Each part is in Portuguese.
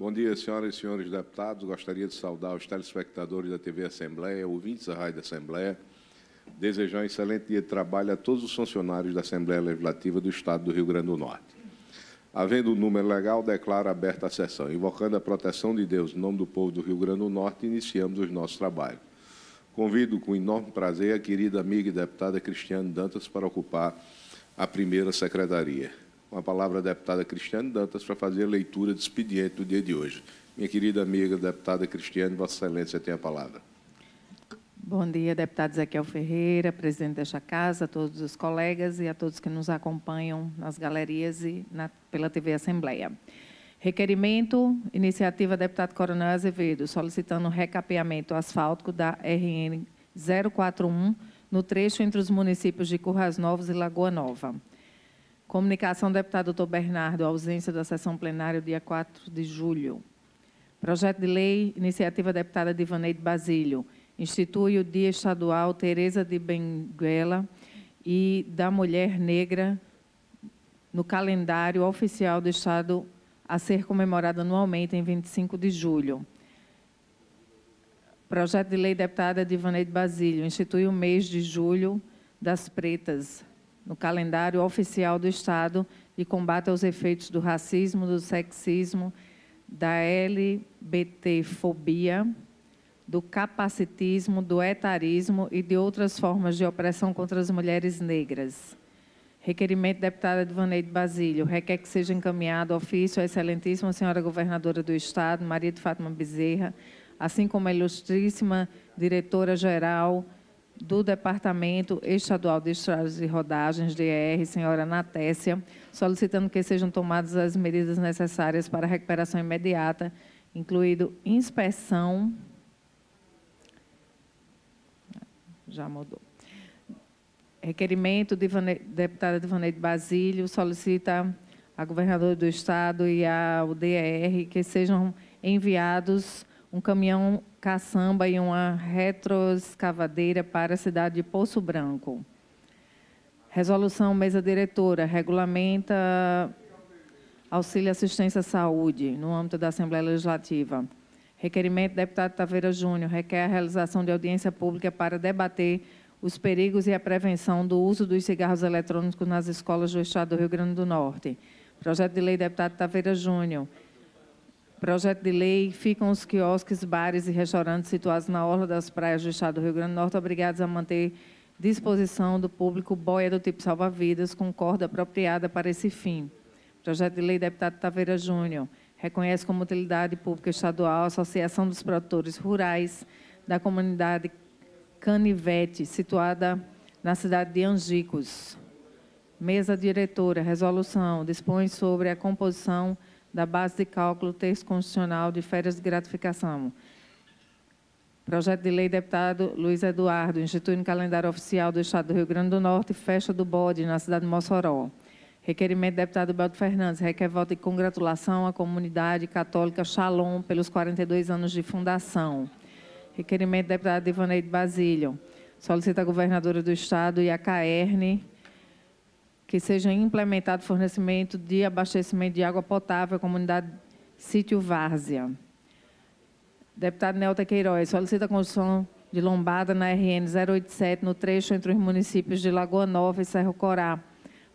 Bom dia, senhoras e senhores deputados. Gostaria de saudar os telespectadores da TV Assembleia, ouvintes da Rádio Assembleia. Desejar um excelente dia de trabalho a todos os funcionários da Assembleia Legislativa do Estado do Rio Grande do Norte. Havendo o um número legal, declaro aberta a sessão. Invocando a proteção de Deus em nome do povo do Rio Grande do Norte, iniciamos os nossos trabalhos. Convido com enorme prazer a querida amiga e deputada Cristiane Dantas para ocupar a primeira secretaria com a palavra a deputada Cristiane Dantas para fazer a leitura do expediente do dia de hoje. Minha querida amiga deputada Cristiane, Vossa Excelência tem a palavra. Bom dia, deputado Ezequiel Ferreira, presidente desta casa, a todos os colegas e a todos que nos acompanham nas galerias e na, pela TV Assembleia. Requerimento, iniciativa deputado Coronel Azevedo, solicitando recapeamento asfáltico da RN 041 no trecho entre os municípios de Currais Novos e Lagoa Nova. Comunicação do deputado doutor Bernardo, ausência da sessão plenária, dia 4 de julho. Projeto de lei, iniciativa deputada Divaneide Basílio, institui o Dia Estadual Tereza de Benguela e da Mulher Negra no calendário oficial do Estado a ser comemorado anualmente em 25 de julho. Projeto de lei deputada Divaneide Basílio institui o mês de julho das pretas no calendário oficial do Estado de combate aos efeitos do racismo, do sexismo, da LBTfobia, do capacitismo, do etarismo e de outras formas de opressão contra as mulheres negras. Requerimento, deputada Ivaneide Basílio, requer que seja encaminhado ofício à excelentíssima senhora governadora do Estado, Maria de Fátima Bezerra, assim como a ilustríssima diretora-geral do Departamento Estadual de Estradas e Rodagens, DR, senhora Natécia, solicitando que sejam tomadas as medidas necessárias para recuperação imediata, incluindo inspeção. Já mudou. Requerimento de Vane... deputada Divaneide Basílio solicita a Governadora do Estado e ao DR que sejam enviados um caminhão caçamba e uma retroescavadeira para a cidade de Poço Branco. Resolução mesa diretora regulamenta auxílio assistência à saúde no âmbito da Assembleia Legislativa. Requerimento deputado Taveira Júnior requer a realização de audiência pública para debater os perigos e a prevenção do uso dos cigarros eletrônicos nas escolas do Estado do Rio Grande do Norte. Projeto de lei deputado Taveira Júnior Projeto de lei, ficam os quiosques, bares e restaurantes situados na orla das praias do Estado do Rio Grande do Norte obrigados a manter disposição do público boia do tipo salva-vidas com corda apropriada para esse fim. Projeto de lei, deputado Taveira Júnior, reconhece como utilidade pública estadual a Associação dos Produtores Rurais da comunidade Canivete, situada na cidade de Angicos. Mesa diretora, resolução, dispõe sobre a composição da base de cálculo texto constitucional de férias de gratificação. Projeto de lei deputado Luiz Eduardo, instituindo calendário oficial do Estado do Rio Grande do Norte, festa do bode na cidade de Mossoró. Requerimento deputado Beldo Fernandes, requer voto de congratulação à comunidade católica Shalom pelos 42 anos de fundação. Requerimento deputado Ivaneide Basílio, solicita a governadora do Estado e a CAERN que seja implementado fornecimento de abastecimento de água potável à comunidade Sítio Várzea. Deputado Nelta Queiroz solicita a construção de lombada na RN 087, no trecho entre os municípios de Lagoa Nova e Serro Corá,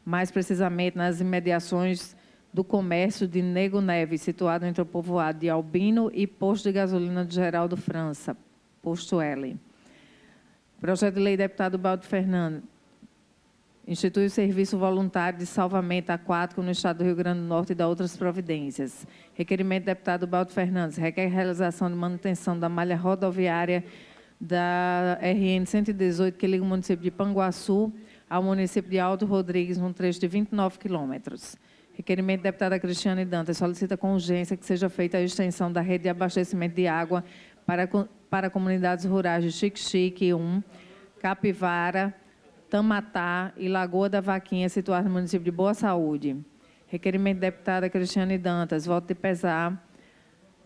mais precisamente nas imediações do comércio de Nego Neves, situado entre o povoado de Albino e posto de gasolina de Geraldo França, posto L. Projeto de lei deputado Baldo Fernandes institui o Serviço Voluntário de Salvamento Aquático no Estado do Rio Grande do Norte e dá outras providências. Requerimento do deputado Baldo Fernandes, requer realização de manutenção da malha rodoviária da RN 118, que liga o município de Panguaçu ao município de Alto Rodrigues, num trecho de 29 quilômetros. Requerimento da deputada Cristiane Dantas solicita com urgência que seja feita a extensão da rede de abastecimento de água para, para comunidades rurais de Xique-Xique 1, Capivara, Tamatá e Lagoa da Vaquinha, situado no município de Boa Saúde. Requerimento da deputada Cristiane Dantas, voto de pesar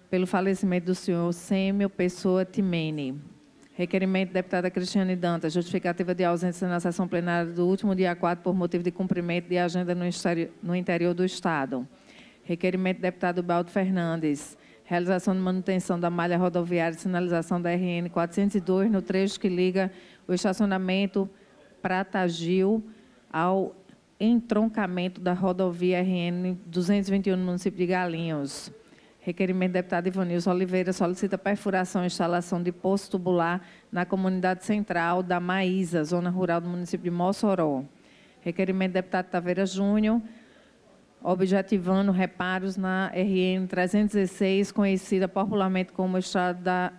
pelo falecimento do senhor Sêmio Pessoa Timene. Requerimento da deputada Cristiane Dantas, justificativa de ausência na sessão plenária do último dia 4 por motivo de cumprimento de agenda no, no interior do Estado. Requerimento do deputado Baldo Fernandes, realização de manutenção da malha rodoviária e sinalização da RN 402 no trecho que liga o estacionamento Pratagil ao entroncamento da rodovia RN 221 no município de Galinhos. Requerimento do deputado Ivanilson Oliveira solicita perfuração e instalação de poço tubular na comunidade central da Maísa, zona rural do município de Mossoró. Requerimento do deputado Taveira Júnior, objetivando reparos na RN 316, conhecida popularmente como Estrada da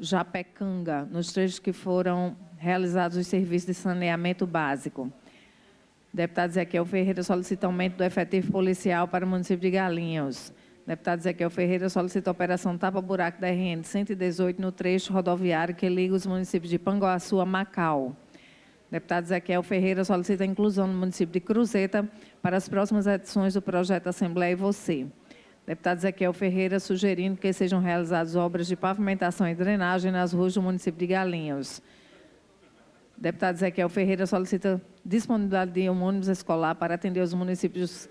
Japecanga, nos trechos que foram realizados os serviços de saneamento básico. Deputado Ezequiel Ferreira solicita aumento do efetivo policial para o município de Galinhos. Deputado Ezequiel Ferreira solicita a operação Tapa Buraco da RN 118 no trecho rodoviário que liga os municípios de Panguaçu a Macau. Deputado Ezequiel Ferreira solicita a inclusão no município de Cruzeta para as próximas edições do projeto Assembleia e Você. Deputado Ezequiel Ferreira sugerindo que sejam realizadas obras de pavimentação e drenagem nas ruas do município de Galinhos. Deputado Ezequiel Ferreira solicita disponibilidade de um ônibus escolar para atender os municípios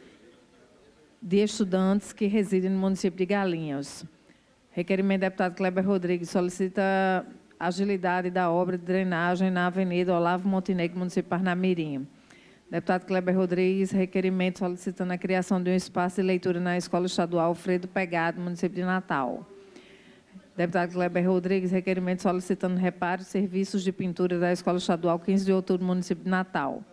de estudantes que residem no município de Galinhas. Requerimento do deputado Kleber Rodrigues solicita agilidade da obra de drenagem na Avenida Olavo Montenegro, município de Parnamirim. Deputado Kleber Rodrigues, requerimento solicitando a criação de um espaço de leitura na Escola Estadual Alfredo Pegado, município de Natal. Deputado Kleber Rodrigues, requerimento solicitando reparo de serviços de pintura da Escola Estadual 15 de Outubro, município de Natal.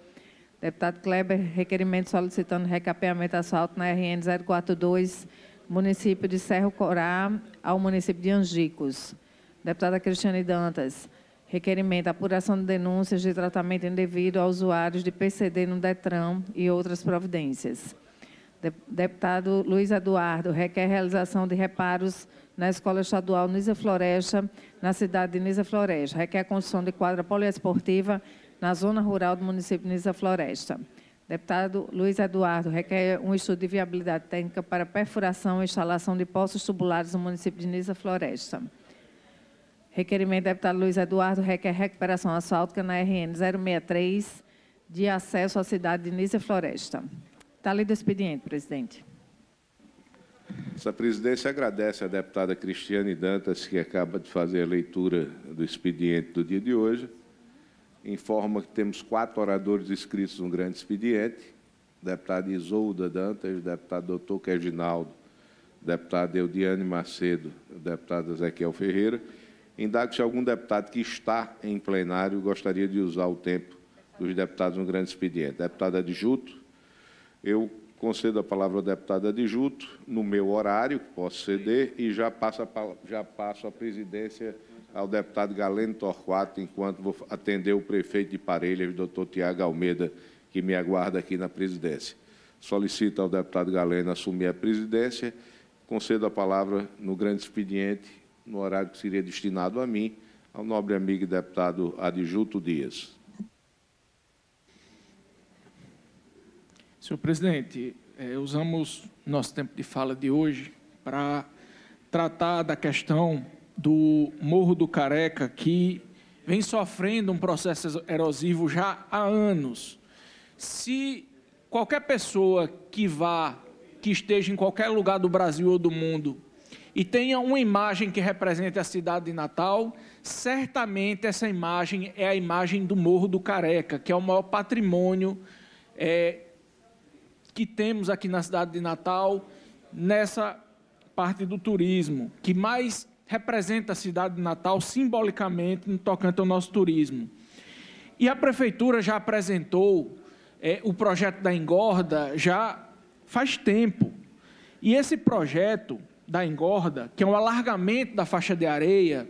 Deputado Kleber, requerimento solicitando recapeamento asfalto na RN 042, município de Serro Corá, ao município de Angicos. Deputada Cristiane Dantas, requerimento apuração de denúncias de tratamento indevido a usuários de PCD no DETRAN e outras providências. Deputado Luiz Eduardo, requer realização de reparos na Escola Estadual Nisa Floresta, na cidade de Nisa Floresta. Requer a construção de quadra poliesportiva na zona rural do município de Nisa Floresta. Deputado Luiz Eduardo, requer um estudo de viabilidade técnica para perfuração e instalação de poços tubulares no município de Nisa Floresta. Requerimento deputado Luiz Eduardo requer recuperação asfáltica na RN 063 de acesso à cidade de Nisa Floresta. Está lido o expediente, presidente. Essa presidência agradece à deputada Cristiane Dantas, que acaba de fazer a leitura do expediente do dia de hoje. Informa que temos quatro oradores inscritos no grande expediente. Deputada Isolda Dantas, deputado doutor Queginaldo, deputada Eudiane Macedo, deputado Ezequiel Ferreira. Indago se algum deputado que está em plenário gostaria de usar o tempo dos deputados no grande expediente. Deputada Adjuto. De eu concedo a palavra ao deputado adjuto no meu horário, posso ceder, e já passo a, já passo a presidência ao deputado Galeno Torquato, enquanto vou atender o prefeito de Parelhas, o doutor Tiago Almeida, que me aguarda aqui na presidência. Solicito ao deputado Galeno assumir a presidência, concedo a palavra no grande expediente, no horário que seria destinado a mim, ao nobre amigo e deputado Adjuto Dias. Senhor presidente, é, usamos nosso tempo de fala de hoje para tratar da questão do Morro do Careca, que vem sofrendo um processo erosivo já há anos. Se qualquer pessoa que vá, que esteja em qualquer lugar do Brasil ou do mundo e tenha uma imagem que represente a cidade de Natal, certamente essa imagem é a imagem do Morro do Careca, que é o maior patrimônio é, que temos aqui na cidade de Natal, nessa parte do turismo, que mais representa a cidade de Natal simbolicamente no tocante ao nosso turismo. E a prefeitura já apresentou é, o projeto da engorda já faz tempo. E esse projeto da engorda, que é um alargamento da faixa de areia,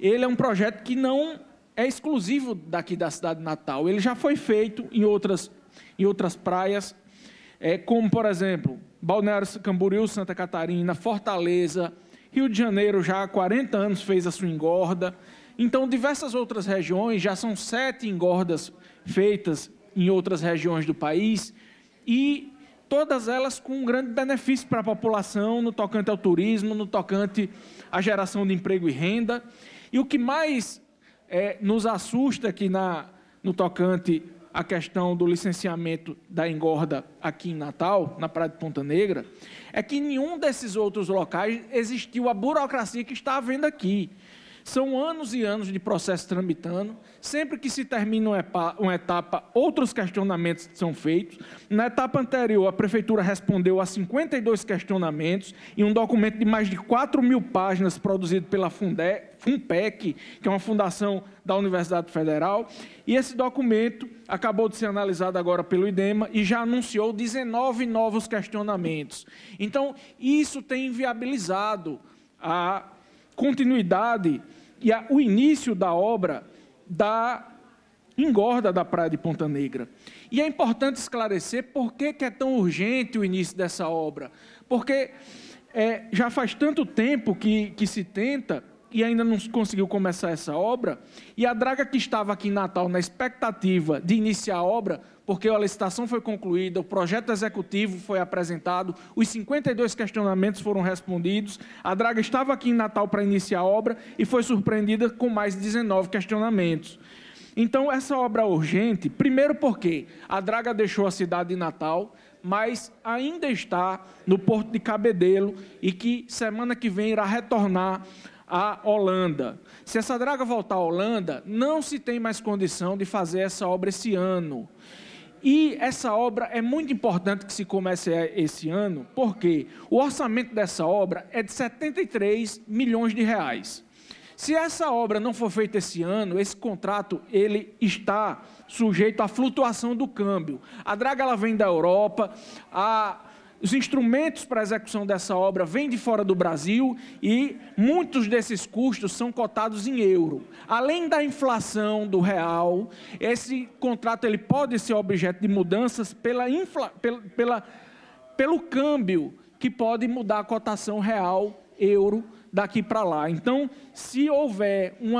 ele é um projeto que não é exclusivo daqui da cidade de Natal. Ele já foi feito em outras, em outras praias é, como por exemplo, Balneário Camboriú, Santa Catarina, Fortaleza, Rio de Janeiro já há 40 anos fez a sua engorda. Então, diversas outras regiões, já são sete engordas feitas em outras regiões do país, e todas elas com um grande benefício para a população no tocante ao turismo, no tocante à geração de emprego e renda. E o que mais é, nos assusta aqui na, no tocante a questão do licenciamento da engorda aqui em Natal, na Praia de Ponta Negra, é que em nenhum desses outros locais existiu a burocracia que está havendo aqui. São anos e anos de processo tramitando. Sempre que se termina uma etapa, outros questionamentos são feitos. Na etapa anterior, a prefeitura respondeu a 52 questionamentos e um documento de mais de 4 mil páginas produzido pela Funde, FUNPEC, que é uma fundação da Universidade Federal. E esse documento acabou de ser analisado agora pelo IDEMA e já anunciou 19 novos questionamentos. Então, isso tem inviabilizado a continuidade e a, o início da obra da engorda da Praia de Ponta Negra. E é importante esclarecer por que, que é tão urgente o início dessa obra. Porque é, já faz tanto tempo que, que se tenta e ainda não conseguiu começar essa obra, e a draga que estava aqui em Natal na expectativa de iniciar a obra porque a licitação foi concluída, o projeto executivo foi apresentado, os 52 questionamentos foram respondidos, a Draga estava aqui em Natal para iniciar a obra e foi surpreendida com mais 19 questionamentos. Então, essa obra urgente, primeiro porque a Draga deixou a cidade de Natal, mas ainda está no porto de Cabedelo e que semana que vem irá retornar à Holanda. Se essa draga voltar à Holanda, não se tem mais condição de fazer essa obra esse ano. E essa obra é muito importante que se comece esse ano, porque o orçamento dessa obra é de 73 milhões de reais. Se essa obra não for feita esse ano, esse contrato ele está sujeito à flutuação do câmbio. A draga ela vem da Europa, a os instrumentos para a execução dessa obra vêm de fora do Brasil e muitos desses custos são cotados em euro. Além da inflação do real, esse contrato ele pode ser objeto de mudanças pela, infla, pela, pela pelo câmbio, que pode mudar a cotação real euro daqui para lá. Então, se houver um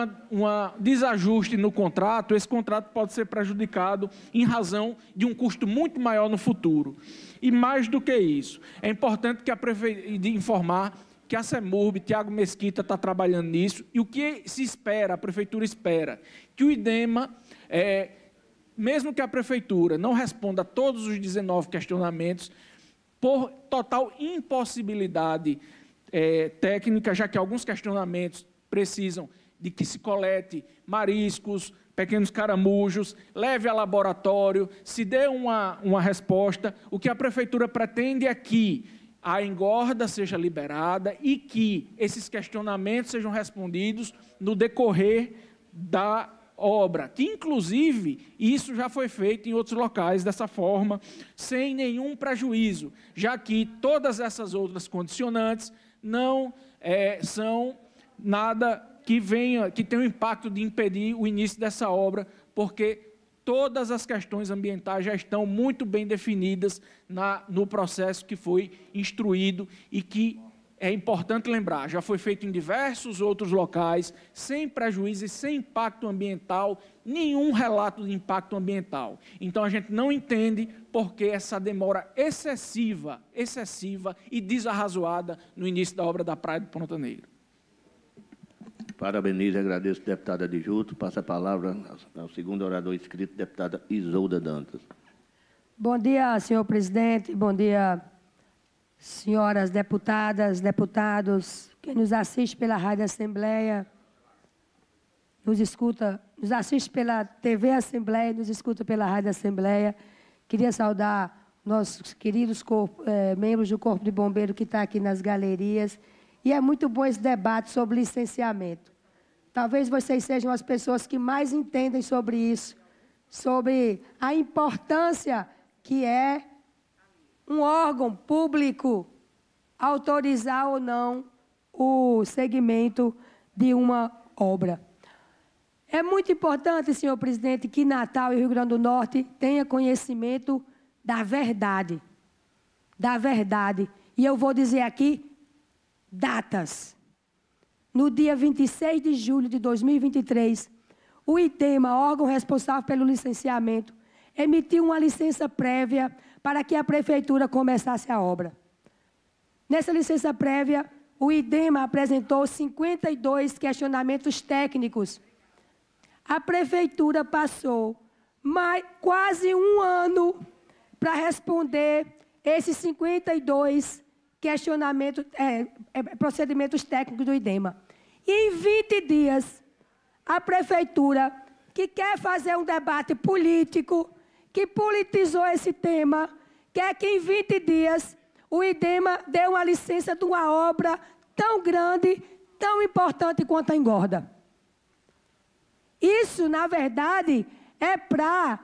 desajuste no contrato, esse contrato pode ser prejudicado em razão de um custo muito maior no futuro. E mais do que isso, é importante que a informar que a CEMURB, Tiago Mesquita, está trabalhando nisso. E o que se espera, a Prefeitura espera? Que o IDEMA, é, mesmo que a Prefeitura não responda a todos os 19 questionamentos, por total impossibilidade é, técnica, já que alguns questionamentos precisam de que se colete mariscos, pequenos caramujos, leve a laboratório, se dê uma, uma resposta. O que a prefeitura pretende é que a engorda seja liberada e que esses questionamentos sejam respondidos no decorrer da obra, que inclusive isso já foi feito em outros locais dessa forma, sem nenhum prejuízo, já que todas essas outras condicionantes não é, são nada que venha, que tenha o um impacto de impedir o início dessa obra, porque todas as questões ambientais já estão muito bem definidas na, no processo que foi instruído e que é importante lembrar, já foi feito em diversos outros locais, sem prejuízo e sem impacto ambiental, nenhum relato de impacto ambiental. Então a gente não entende por que essa demora excessiva, excessiva e desarrazoada no início da obra da Praia do Ponta Negra. Parabenizo e agradeço, deputada de Juto. Passa a palavra ao segundo orador inscrito, deputada Isolda Dantas. Bom dia, senhor presidente. Bom dia, senhoras deputadas, deputados, quem nos assiste pela Rádio Assembleia, nos escuta, nos assiste pela TV Assembleia, nos escuta pela Rádio Assembleia. Queria saudar nossos queridos corpo, eh, membros do Corpo de Bombeiro que está aqui nas galerias. E é muito bom esse debate sobre licenciamento. Talvez vocês sejam as pessoas que mais entendem sobre isso, sobre a importância que é um órgão público autorizar ou não o segmento de uma obra. É muito importante, senhor presidente, que Natal e Rio Grande do Norte tenha conhecimento da verdade. Da verdade. E eu vou dizer aqui datas. No dia 26 de julho de 2023, o ITEMA, órgão responsável pelo licenciamento, emitiu uma licença prévia para que a prefeitura começasse a obra. Nessa licença prévia, o IDEMA apresentou 52 questionamentos técnicos. A prefeitura passou mais, quase um ano para responder esses 52 questionamentos, é, é, procedimentos técnicos do IDEMA. E em 20 dias, a prefeitura, que quer fazer um debate político, que politizou esse tema, quer é que em 20 dias o IDEMA dê uma licença de uma obra tão grande, tão importante quanto a engorda. Isso, na verdade, é para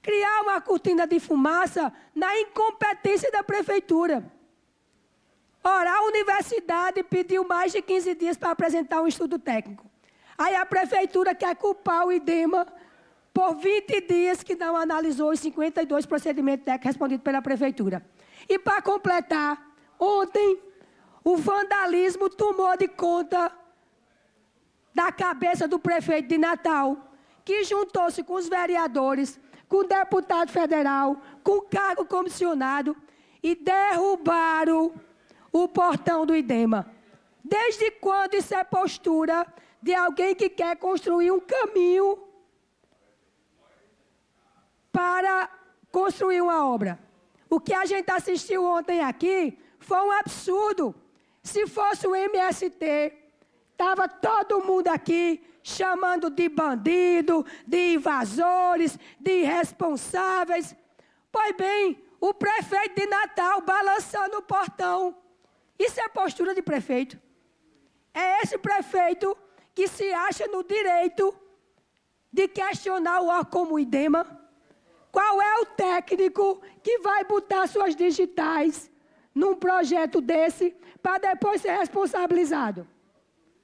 criar uma cortina de fumaça na incompetência da prefeitura. Ora, a universidade pediu mais de 15 dias para apresentar um estudo técnico. Aí a prefeitura quer culpar o IDEMA por 20 dias que não analisou os 52 procedimentos técnicos respondidos pela prefeitura. E para completar, ontem o vandalismo tomou de conta da cabeça do prefeito de Natal, que juntou-se com os vereadores, com o deputado federal, com o cargo comissionado e derrubaram o portão do Idema. Desde quando isso é postura de alguém que quer construir um caminho para construir uma obra. O que a gente assistiu ontem aqui foi um absurdo. Se fosse o MST, estava todo mundo aqui chamando de bandido, de invasores, de irresponsáveis. Pois bem, o prefeito de Natal balançando o portão. Isso é postura de prefeito. É esse prefeito que se acha no direito de questionar o órgão como IDEMA, qual é o técnico que vai botar suas digitais num projeto desse para depois ser responsabilizado?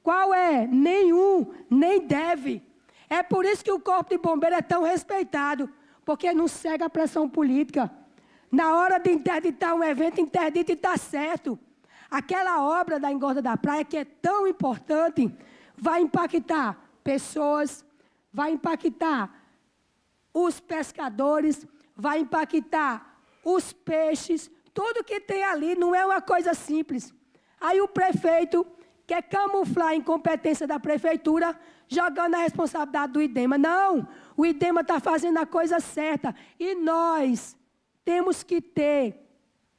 Qual é? Nenhum, nem deve. É por isso que o Corpo de Bombeiro é tão respeitado, porque não cega a pressão política. Na hora de interditar um evento, interdita e está certo. Aquela obra da engorda da praia, que é tão importante, vai impactar pessoas, vai impactar os pescadores, vai impactar os peixes, tudo que tem ali não é uma coisa simples. Aí o prefeito quer é camuflar a incompetência da prefeitura, jogando a responsabilidade do IDEMA. Não, o IDEMA está fazendo a coisa certa. E nós temos que ter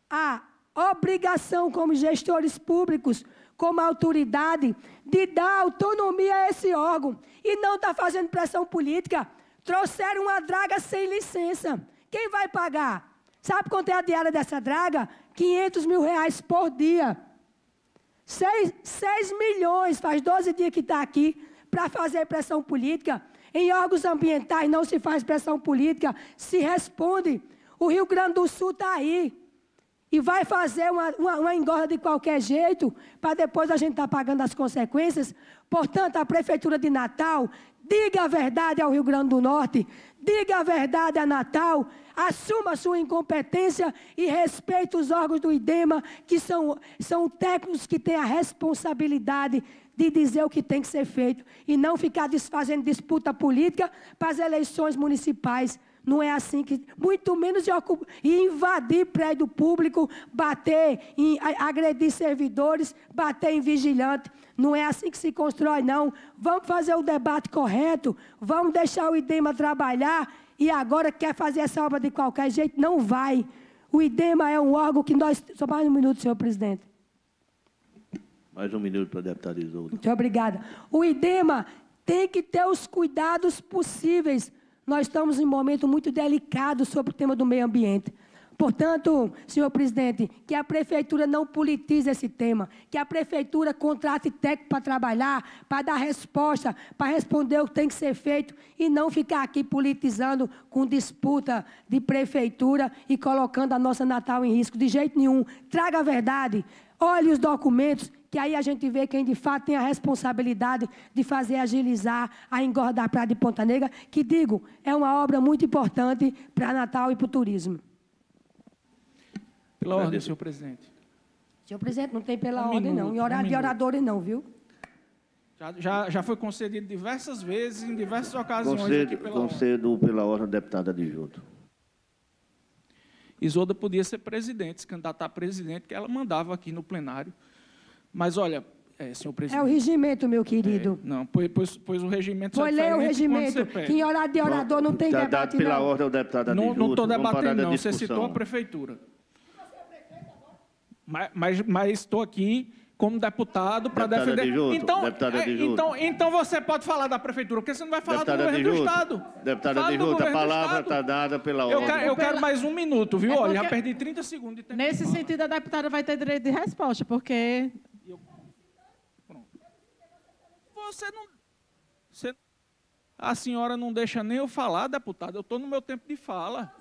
a obrigação, como gestores públicos, como autoridade, de dar autonomia a esse órgão. E não está fazendo pressão política. Trouxeram uma draga sem licença. Quem vai pagar? Sabe quanto é a diária dessa draga? 500 mil reais por dia. 6, 6 milhões, faz 12 dias que está aqui, para fazer pressão política. Em órgãos ambientais não se faz pressão política, se responde. O Rio Grande do Sul está aí. E vai fazer uma, uma, uma, engorda de qualquer jeito, para depois a gente estar tá pagando as consequências. Portanto, a Prefeitura de Natal Diga a verdade ao Rio Grande do Norte, diga a verdade a Natal, assuma sua incompetência e respeite os órgãos do IDEMA, que são, são técnicos que têm a responsabilidade de dizer o que tem que ser feito e não ficar desfazendo disputa política para as eleições municipais. Não é assim que. Muito menos de ocup... invadir prédio público, bater, em, agredir servidores, bater em vigilante. Não é assim que se constrói, não. Vamos fazer o debate correto, vamos deixar o IDEMA trabalhar e agora quer fazer essa obra de qualquer jeito? Não vai. O IDEMA é um órgão que nós. Só mais um minuto, senhor presidente. Mais um minuto para a deputada Isolda. Muito obrigada. O IDEMA tem que ter os cuidados possíveis nós estamos em um momento muito delicado sobre o tema do meio ambiente. Portanto, senhor presidente, que a prefeitura não politize esse tema, que a prefeitura contrate técnico para trabalhar, para dar resposta, para responder o que tem que ser feito e não ficar aqui politizando com disputa de prefeitura e colocando a nossa Natal em risco de jeito nenhum. Traga a verdade, olhe os documentos que aí a gente vê quem de fato tem a responsabilidade de fazer agilizar a engorda da Praia de Ponta Negra, que, digo, é uma obra muito importante para Natal e para o turismo. Pela ordem, senhor presidente. Senhor presidente, não tem pela um ordem, minuto, não. Em horário um de oradores, não, viu? Já, já, já, foi concedido diversas vezes, em diversas ocasiões. Concedo pela, concedo ordem. pela ordem, deputada de Junto. Isolda podia ser presidente, se candidatar a presidente, que ela mandava aqui no plenário. Mas, olha, é, senhor presidente. É o regimento, meu querido. É, não, pois, pois, o regimento Foi ler o regimento. Que em horário de orador não tem tá debate. Dado pela não. ordem, deputada. Não estou debatendo, não. Você citou a prefeitura. Mas estou aqui como deputado para defender. Dijuto, então, é, então, então você pode falar da prefeitura, porque você não vai falar deputada do governo Dijuto, do Estado. Deputada Fala Dijuto, a palavra está tá dada pela ordem. Eu, quero, eu quero mais um minuto, viu? É Olha, já perdi 30 segundos de tempo. Nesse sentido, a deputada vai ter direito de resposta, porque você não. Você, a senhora não deixa nem eu falar, deputada. Eu estou no meu tempo de fala.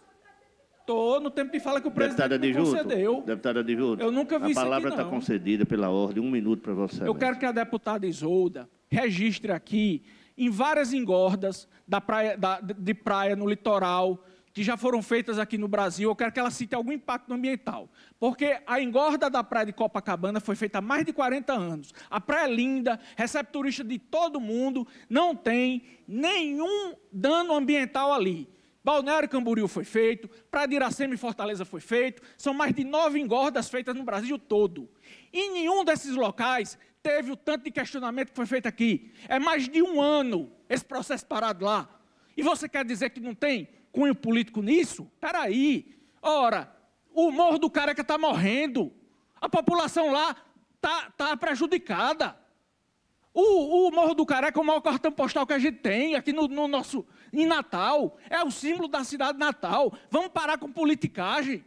Estou no tempo de fala que o presidente deputada de Junto, concedeu. Deputada de Junto, eu nunca vi A palavra está concedida pela ordem. Um minuto para você. Eu quero que a deputada Isolda registre aqui, em várias engordas da praia, da, de praia no litoral, que já foram feitas aqui no Brasil, eu quero que ela cite algum impacto ambiental. Porque a engorda da praia de Copacabana foi feita há mais de 40 anos. A praia é linda, recebe turista de todo mundo, não tem nenhum dano ambiental ali. Balneário Camboriú foi feito, Praia de Iracema e Fortaleza foi feito, são mais de nove engordas feitas no Brasil todo. Em nenhum desses locais teve o tanto de questionamento que foi feito aqui. É mais de um ano esse processo parado lá. E você quer dizer que não tem? cunho político nisso? Peraí. Ora, o Morro do Careca está morrendo. A população lá está tá prejudicada. O, o, Morro do Careca é o maior cartão postal que a gente tem aqui no, no nosso. em Natal. É o símbolo da cidade de Natal. Vamos parar com politicagem.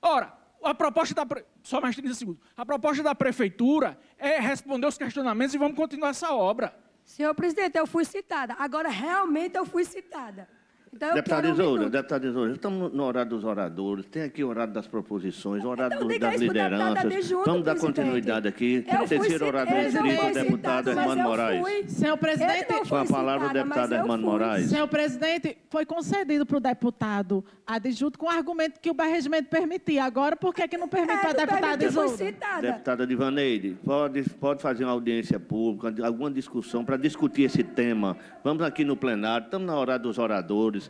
Ora, a proposta da. Só mais 30 segundos. A proposta da prefeitura é responder os questionamentos e vamos continuar essa obra. Senhor presidente, eu fui citada. Agora, realmente, eu fui citada. Então, deputada Isoura, um Isoura, estamos no horário dos oradores, tem aqui o horário das proposições, o então, horário então, do, das lideranças. Junto, Vamos dar continuidade aqui. Eu Terceiro horário do escrito, deputada Irmã Moraes. Senhor presidente, com a palavra citada, Deputado Irmã Moraes. Senhor presidente, foi concedido para o deputado adjunto com o argumento que o regimento permitia. Agora, por que, que não permite para é, a deputada Isoura? Deputada Divaneide, pode, pode fazer uma audiência pública, alguma discussão para discutir esse tema. Vamos aqui no plenário, estamos na hora dos oradores.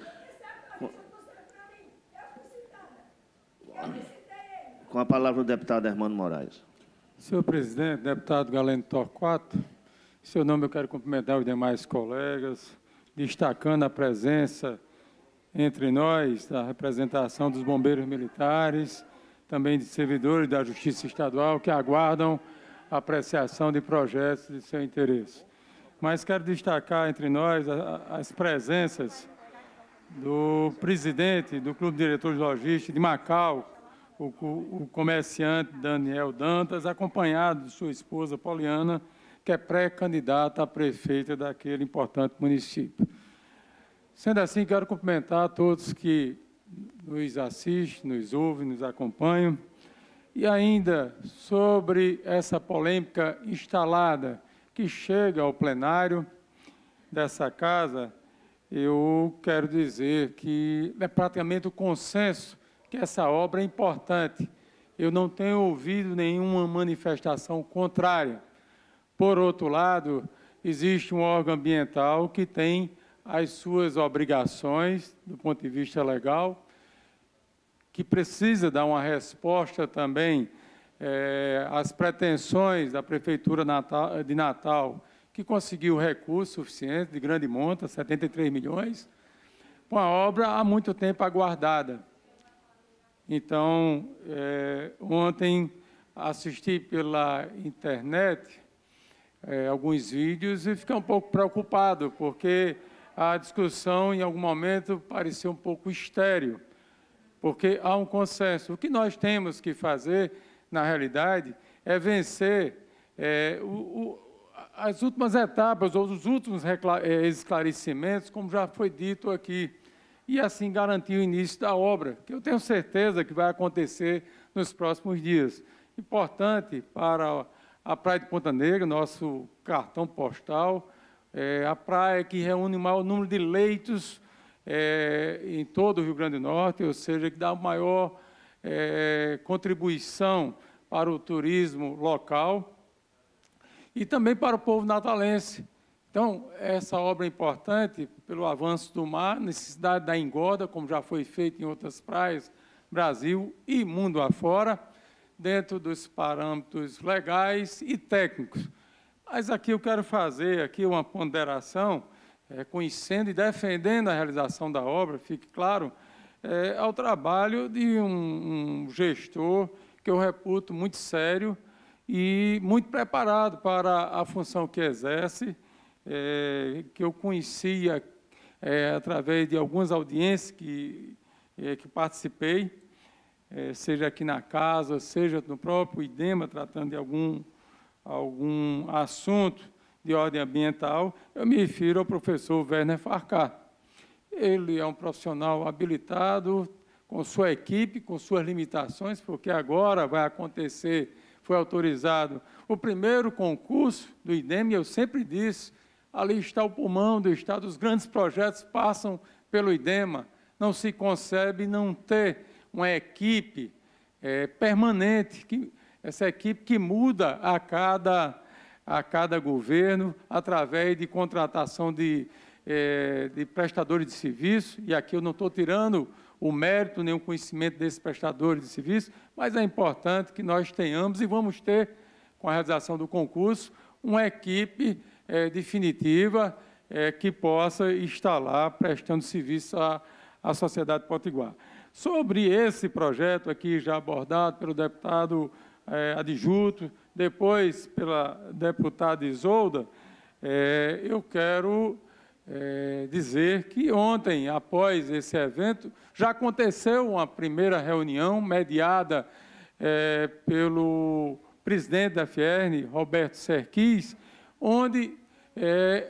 Com a palavra o deputado Hermano Moraes. Senhor presidente, deputado Galeno Torquato, em seu nome eu quero cumprimentar os demais colegas, destacando a presença entre nós da representação dos bombeiros militares, também de servidores da Justiça Estadual que aguardam a apreciação de projetos de seu interesse. Mas quero destacar entre nós as presenças do presidente do Clube de Diretores de Logística de Macau, o, o, comerciante Daniel Dantas, acompanhado de sua esposa Poliana, que é pré-candidata a prefeita daquele importante município. Sendo assim, quero cumprimentar todos que nos assistem, nos ouvem, nos acompanham. E ainda sobre essa polêmica instalada que chega ao plenário dessa casa, eu quero dizer que é praticamente o consenso que essa obra é importante. Eu não tenho ouvido nenhuma manifestação contrária. Por outro lado, existe um órgão ambiental que tem as suas obrigações do ponto de vista legal, que precisa dar uma resposta também é, às pretensões da Prefeitura de Natal que conseguiu recurso suficiente, de grande monta, 73 milhões, com uma obra há muito tempo aguardada. Então, é, ontem assisti pela internet é, alguns vídeos e fiquei um pouco preocupado, porque a discussão, em algum momento, pareceu um pouco estéreo, porque há um consenso. O que nós temos que fazer, na realidade, é vencer é, o as últimas etapas, ou os últimos eh, esclarecimentos, como já foi dito aqui, e assim garantir o início da obra, que eu tenho certeza que vai acontecer nos próximos dias. Importante para a Praia de Ponta Negra, nosso cartão postal, é a praia que reúne o maior número de leitos é, em todo o Rio Grande do Norte, ou seja, que dá maior é, contribuição para o turismo local e também para o povo natalense. Então, essa obra é importante pelo avanço do mar, necessidade da engorda, como já foi feito em outras praias, Brasil e mundo afora, dentro dos parâmetros legais e técnicos. Mas aqui eu quero fazer aqui uma ponderação, é, conhecendo e defendendo a realização da obra, fique claro, é, ao trabalho de um, um gestor que eu reputo muito sério, e muito preparado para a função que exerce, é, que eu conhecia é, através de algumas audiências que, é, que participei, é, seja aqui na casa, seja no próprio IDEMA, tratando de algum, algum assunto de ordem ambiental, eu me refiro ao professor Werner Farcar. Ele é um profissional habilitado, com sua equipe, com suas limitações, porque agora vai acontecer foi autorizado. O primeiro concurso do IDEM, eu sempre disse, ali está o pulmão do Estado, os grandes projetos passam pelo IDEMA. Não se concebe não ter uma equipe é, permanente, que, essa equipe que muda a cada, a cada governo através de contratação de, é, de prestadores de serviço, e aqui eu não estou tirando o mérito nem o conhecimento desses prestadores de serviço, mas é importante que nós tenhamos e vamos ter, com a realização do concurso, uma equipe é, definitiva é, que possa estar lá prestando serviço à, à sociedade potiguar. Sobre esse projeto aqui já abordado pelo deputado é, depois pela deputada Isolda, é, eu quero é, dizer que ontem, após esse evento, já aconteceu uma primeira reunião mediada é, pelo presidente da Fierne, Roberto Serquis, onde é,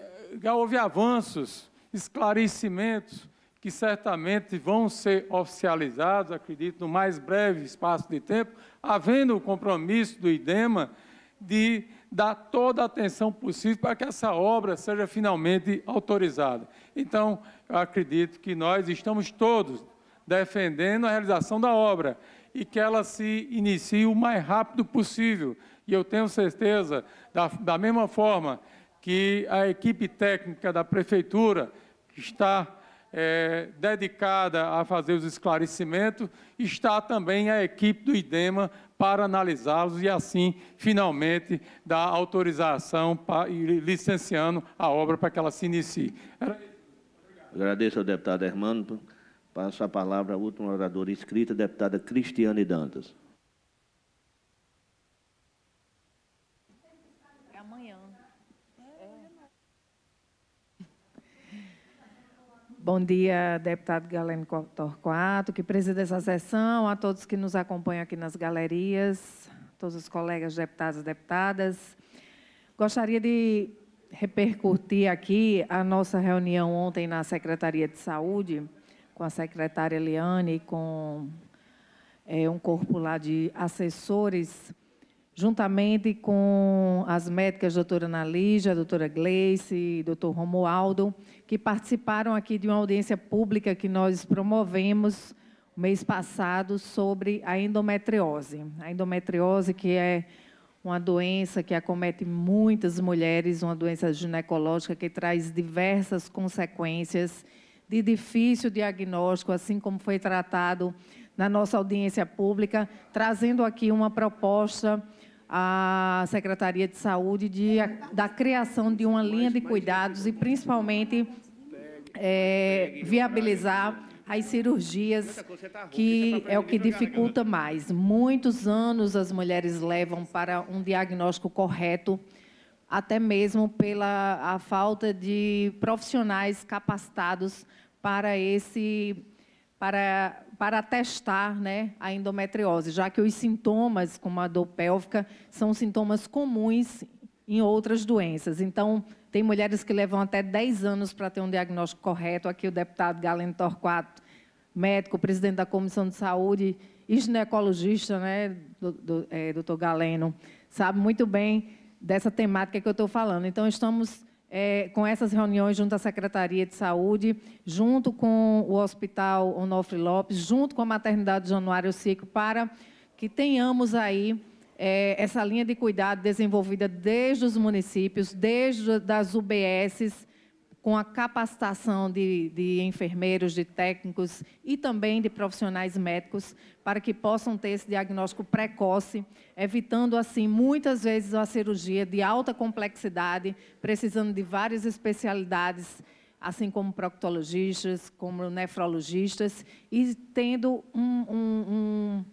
houve avanços, esclarecimentos que certamente vão ser oficializados, acredito, no mais breve espaço de tempo, havendo o compromisso do IDEMA de dar toda a atenção possível para que essa obra seja finalmente autorizada. Então, eu acredito que nós estamos todos defendendo a realização da obra e que ela se inicie o mais rápido possível. E eu tenho certeza, da, da mesma forma que a equipe técnica da Prefeitura está é, dedicada a fazer os esclarecimentos, está também a equipe do IDEMA para analisá-los e, assim, finalmente, dar autorização e licenciando a obra para que ela se inicie. Era... Agradeço ao deputado Hermano. Passo a palavra à última oradora inscrita, deputada Cristiane Dantas. É amanhã. É. Bom dia, deputado Galeno Torquato, que preside essa sessão, a todos que nos acompanham aqui nas galerias, todos os colegas deputados e deputadas. Gostaria de repercutir aqui a nossa reunião ontem na Secretaria de Saúde, com a secretária Eliane e com é, um corpo lá de assessores, juntamente com as médicas doutora Ana Lígia, doutora Gleice, doutor Romualdo, que participaram aqui de uma audiência pública que nós promovemos mês passado sobre a endometriose. A endometriose que é uma doença que acomete muitas mulheres, uma doença ginecológica que traz diversas consequências de difícil diagnóstico, assim como foi tratado na nossa audiência pública, trazendo aqui uma proposta à Secretaria de Saúde de, da criação de uma linha de cuidados e, principalmente, é, viabilizar as cirurgias, que é o que dificulta mais. Muitos anos as mulheres levam para um diagnóstico correto, até mesmo pela a falta de profissionais capacitados para esse para, para testar né, a endometriose, já que os sintomas, como a dor pélvica, são sintomas comuns em outras doenças. Então, tem mulheres que levam até 10 anos para ter um diagnóstico correto. Aqui o deputado Galeno Torquato, médico, presidente da Comissão de Saúde e ginecologista, né, do, do, é, doutor Galeno, sabe muito bem dessa temática que eu estou falando. Então, estamos é, com essas reuniões junto à Secretaria de Saúde, junto com o Hospital Onofre Lopes, junto com a Maternidade Januário Cico, para que tenhamos aí é, essa linha de cuidado desenvolvida desde os municípios, desde as UBSs, com a capacitação de, de, enfermeiros, de técnicos e também de profissionais médicos para que possam ter esse diagnóstico precoce, evitando assim muitas vezes uma cirurgia de alta complexidade, precisando de várias especialidades, assim como proctologistas, como nefrologistas e tendo um, um, um,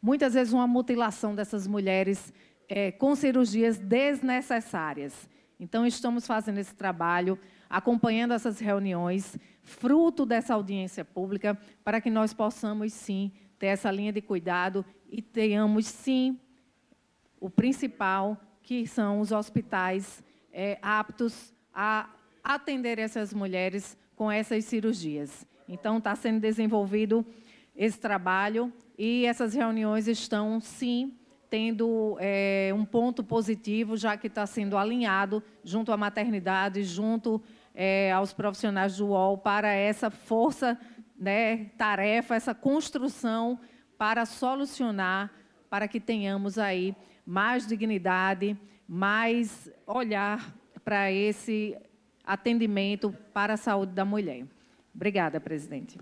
muitas vezes uma mutilação dessas mulheres é, com cirurgias desnecessárias. Então estamos fazendo esse trabalho acompanhando essas reuniões, fruto dessa audiência pública, para que nós possamos, sim, ter essa linha de cuidado e tenhamos, sim, o principal, que são os hospitais é, aptos a atender essas mulheres com essas cirurgias. Então, está sendo desenvolvido esse trabalho e essas reuniões estão, sim, tendo é, um ponto positivo, já que está sendo alinhado junto à maternidade, junto é, aos profissionais do UOL para essa força, né, tarefa, essa construção para solucionar, para que tenhamos aí mais dignidade, mais olhar para esse atendimento para a saúde da mulher. Obrigada, presidente.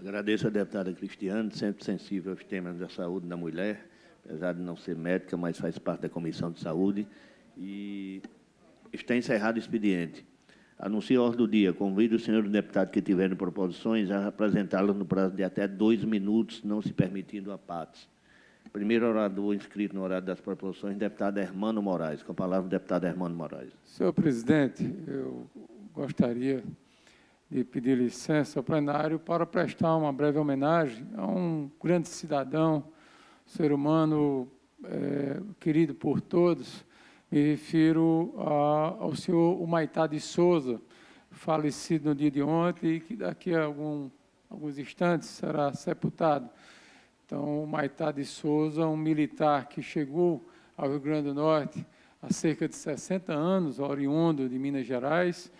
Agradeço a deputada Cristiane, sempre sensível aos temas da saúde da mulher, apesar de não ser médica, mas faz parte da Comissão de Saúde. E está encerrado o expediente. Anuncio a ordem do dia. Convido os senhores deputados que tiverem proposições a apresentá-las no prazo de até dois minutos, não se permitindo apatos. Primeiro orador inscrito no horário das proposições, deputado Hermano Moraes. Com a palavra, deputado Hermano Moraes. Senhor presidente, eu gostaria de pedir licença ao plenário para prestar uma breve homenagem a um grande cidadão, ser humano é, querido por todos, me refiro a, ao senhor Humaitá de Souza, falecido no dia de ontem e que daqui a algum, alguns instantes será sepultado. Então, Humaitá de Souza, um militar que chegou ao Rio Grande do Norte há cerca de 60 anos, oriundo de Minas Gerais,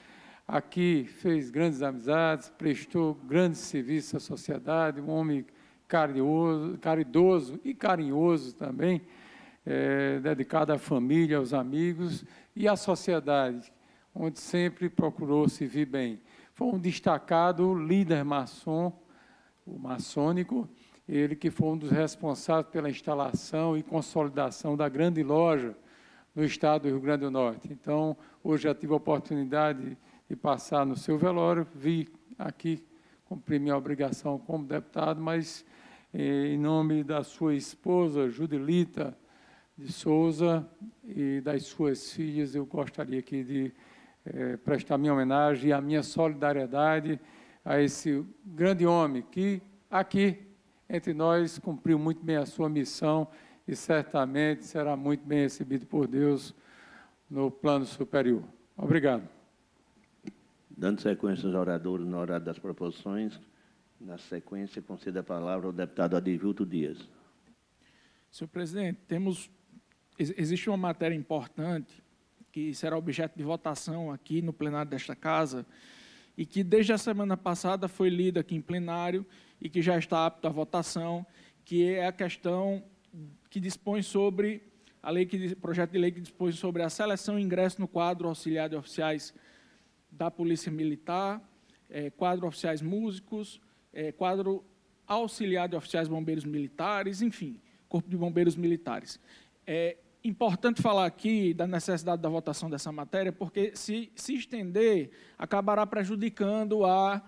aqui fez grandes amizades, prestou grandes serviços à sociedade, um homem caridoso, caridoso e carinhoso também, é, dedicada à família, aos amigos e à sociedade, onde sempre procurou se vir bem. Foi um destacado líder maçom, o maçônico, ele que foi um dos responsáveis pela instalação e consolidação da grande loja no estado do Rio Grande do Norte. Então, hoje já tive a oportunidade de passar no seu velório, vi aqui cumprir minha obrigação como deputado, mas eh, em nome da sua esposa, Judilita, de Souza e das suas filhas, eu gostaria aqui de é, prestar minha homenagem e a minha solidariedade a esse grande homem que aqui entre nós cumpriu muito bem a sua missão e certamente será muito bem recebido por Deus no plano superior. Obrigado. Dando sequência aos oradores no horário das proposições, na sequência concedo a palavra ao deputado Adivilto Dias. Senhor presidente, temos existe uma matéria importante que será objeto de votação aqui no plenário desta casa e que desde a semana passada foi lida aqui em plenário e que já está apto à votação, que é a questão que dispõe sobre a lei que projeto de lei que dispõe sobre a seleção e ingresso no quadro auxiliar de oficiais da Polícia Militar, é, quadro oficiais músicos, é, quadro auxiliar de oficiais bombeiros militares, enfim, corpo de bombeiros militares. É, importante falar aqui da necessidade da votação dessa matéria, porque se se estender, acabará prejudicando a,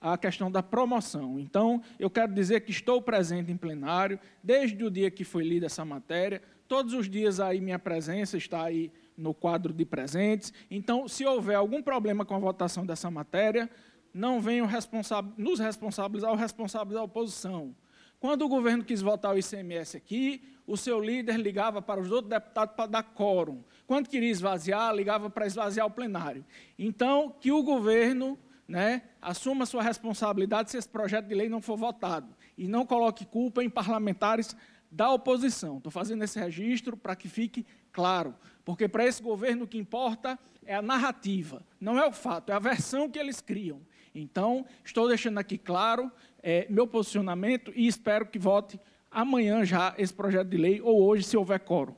a questão da promoção. Então, eu quero dizer que estou presente em plenário, desde o dia que foi lida essa matéria, todos os dias aí minha presença está aí no quadro de presentes. Então, se houver algum problema com a votação dessa matéria, não venham responsa nos responsabilizar ou responsabilizar da oposição. Quando o governo quis votar o ICMS aqui, o seu líder ligava para os outros deputados para dar quórum. Quando queria esvaziar, ligava para esvaziar o plenário. Então, que o governo né, assuma sua responsabilidade se esse projeto de lei não for votado. E não coloque culpa em parlamentares da oposição. Estou fazendo esse registro para que fique claro. Porque para esse governo o que importa é a narrativa, não é o fato, é a versão que eles criam. Então, estou deixando aqui claro é, meu posicionamento e espero que vote amanhã já esse projeto de lei ou hoje, se houver coro.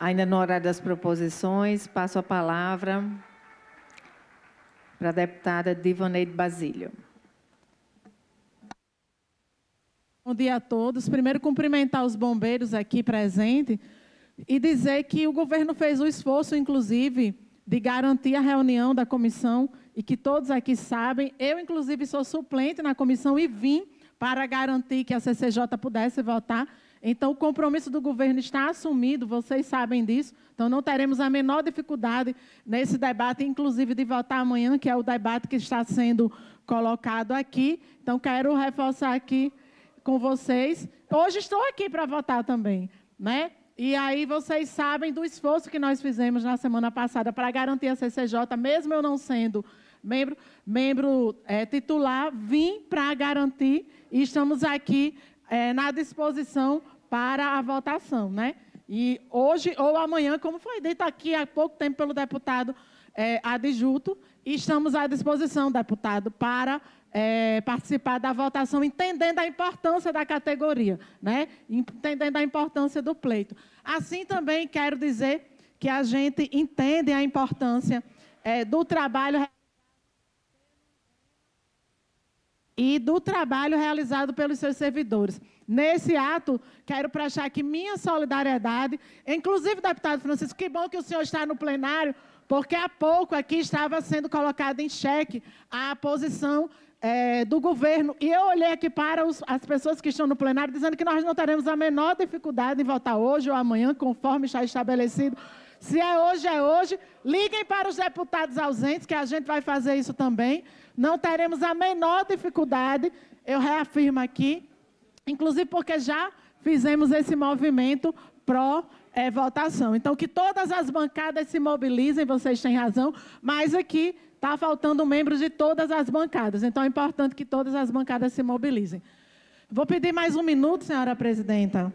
Ainda no horário das proposições, passo a palavra para a deputada Divaneide Basílio. Bom dia a todos. Primeiro, cumprimentar os bombeiros aqui presentes e dizer que o governo fez o esforço, inclusive, de garantir a reunião da comissão e que todos aqui sabem. Eu, inclusive, sou suplente na comissão e vim para garantir que a CCJ pudesse votar. Então, o compromisso do governo está assumido, vocês sabem disso. Então, não teremos a menor dificuldade nesse debate, inclusive de votar amanhã, que é o debate que está sendo colocado aqui. Então, quero reforçar aqui com vocês. Hoje estou aqui para votar também, né? E aí vocês sabem do esforço que nós fizemos na semana passada para garantir a CCJ, mesmo eu não sendo membro, membro é, titular, vim para garantir e estamos aqui é, na disposição para a votação, né? E hoje ou amanhã, como foi dito aqui há pouco tempo pelo deputado é, adjunto, estamos à disposição, deputado, para é, participar da votação, entendendo a importância da categoria, né? entendendo a importância do pleito. Assim também quero dizer que a gente entende a importância é, do trabalho e do trabalho realizado pelos seus servidores. Nesse ato, quero prestar aqui minha solidariedade, inclusive, deputado Francisco, que bom que o senhor está no plenário, porque há pouco aqui estava sendo colocada em xeque a posição é, do governo. E eu olhei aqui para os, as pessoas que estão no plenário dizendo que nós não teremos a menor dificuldade em votar hoje ou amanhã, conforme está estabelecido. Se é hoje, é hoje. Liguem para os deputados ausentes, que a gente vai fazer isso também. Não teremos a menor dificuldade, eu reafirmo aqui, inclusive porque já fizemos esse movimento pró é, votação. Então, que todas as bancadas se mobilizem, vocês têm razão, mas aqui está faltando membros de todas as bancadas. Então, é importante que todas as bancadas se mobilizem. Vou pedir mais um minuto, senhora presidenta.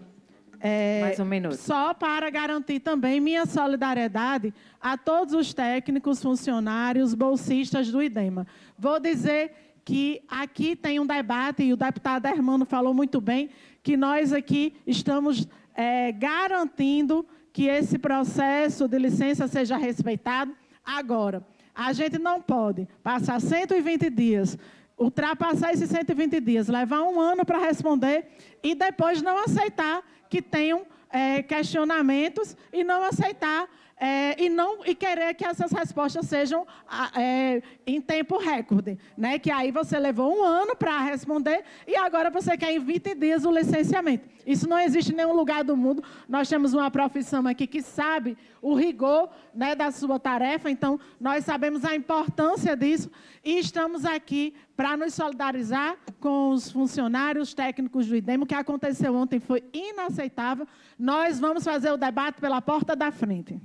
É, mais um minuto. Só para garantir também minha solidariedade a todos os técnicos, funcionários, bolsistas do IDEMA. Vou dizer que aqui tem um debate, e o deputado Hermano falou muito bem, que nós aqui estamos é, garantindo que esse processo de licença seja respeitado. Agora, a gente não pode passar 120 dias, ultrapassar esses 120 dias, levar um ano para responder e depois não aceitar que tenham é, questionamentos e não aceitar é, e não e querer que essas respostas sejam é, em tempo recorde, né? Que aí você levou um ano para responder e agora você quer em 20 dias o licenciamento. Isso não existe em nenhum lugar do mundo. Nós temos uma profissão aqui que sabe o rigor né, da sua tarefa, então nós sabemos a importância disso e estamos aqui para nos solidarizar com os funcionários técnicos do IDEM. O que aconteceu ontem foi inaceitável. Nós vamos fazer o debate pela porta da frente.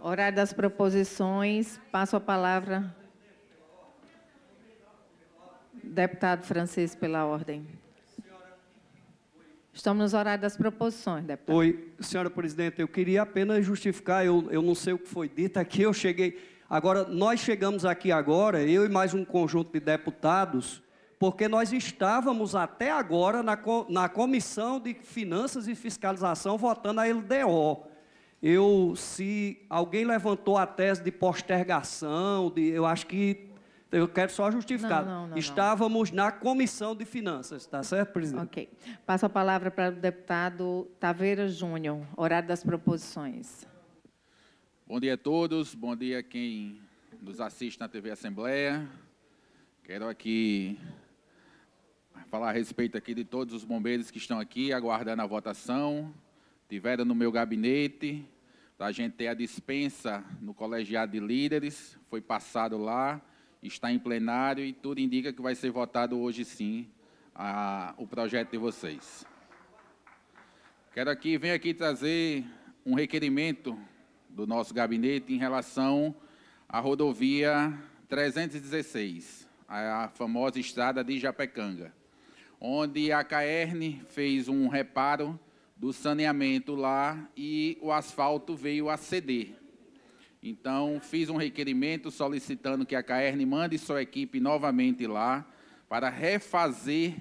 Horário das proposições, passo a palavra. Deputado francês, pela ordem. Estamos nos horários das proposições, deputado. Oi, senhora presidente, eu queria apenas justificar, eu, eu não sei o que foi dito aqui, eu cheguei... Agora, nós chegamos aqui agora, eu e mais um conjunto de deputados, porque nós estávamos até agora na, na Comissão de Finanças e Fiscalização votando a LDO eu se alguém levantou a tese de postergação, de, eu acho que eu quero só justificar. Não, não, não, Estávamos na comissão de finanças, está certo, presidente? Ok. Passo a palavra para o deputado Taveira Júnior, horário das proposições. Bom dia a todos, bom dia a quem nos assiste na TV Assembleia. Quero aqui falar a respeito aqui de todos os bombeiros que estão aqui aguardando a votação tiveram no meu gabinete, para a gente ter a dispensa no colegiado de líderes, foi passado lá, está em plenário e tudo indica que vai ser votado hoje sim a, o projeto de vocês. Quero aqui, venho aqui trazer um requerimento do nosso gabinete em relação à rodovia 316, a famosa estrada de Japecanga, onde a CAERN fez um reparo do saneamento lá e o asfalto veio a ceder. Então, fiz um requerimento solicitando que a CAERN mande sua equipe novamente lá para refazer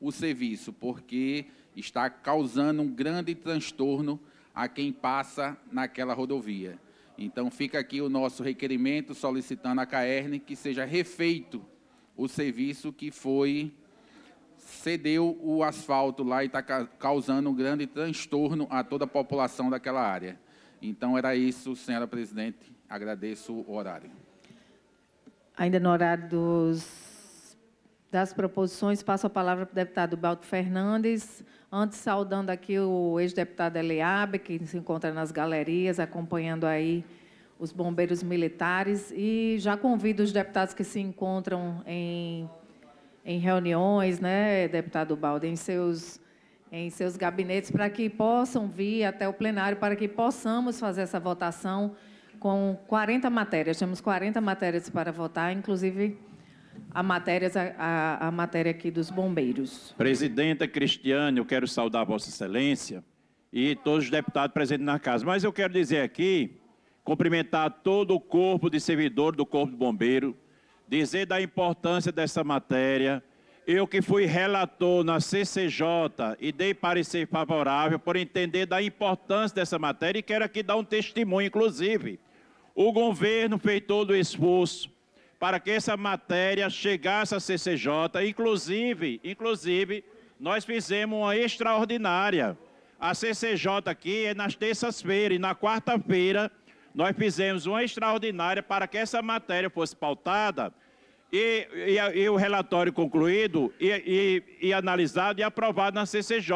o serviço, porque está causando um grande transtorno a quem passa naquela rodovia. Então, fica aqui o nosso requerimento solicitando à CAERN que seja refeito o serviço que foi cedeu o asfalto lá e está causando um grande transtorno a toda a população daquela área. Então, era isso, senhora presidente. Agradeço o horário. Ainda no horário dos, das proposições, passo a palavra para o deputado Balto Fernandes. Antes, saudando aqui o ex-deputado Eliabe, que se encontra nas galerias, acompanhando aí os bombeiros militares. E já convido os deputados que se encontram em em reuniões, né, deputado Balde, em seus, em seus gabinetes, para que possam vir até o plenário, para que possamos fazer essa votação com 40 matérias. Temos 40 matérias para votar, inclusive a matéria, a, a matéria aqui dos bombeiros. Presidenta Cristiane, eu quero saudar Vossa Excelência e todos os deputados presentes na casa. Mas eu quero dizer aqui, cumprimentar todo o corpo de servidor do Corpo de Bombeiro, dizer da importância dessa matéria. Eu que fui relator na CCJ e dei parecer favorável por entender da importância dessa matéria e quero aqui dar um testemunho, inclusive. O governo fez todo o esforço para que essa matéria chegasse à CCJ, inclusive, inclusive, nós fizemos uma extraordinária. A CCJ aqui é nas terças-feiras e na quarta-feira nós fizemos uma extraordinária para que essa matéria fosse pautada e, e, e o relatório concluído e, e, analisado e aprovado na CCJ,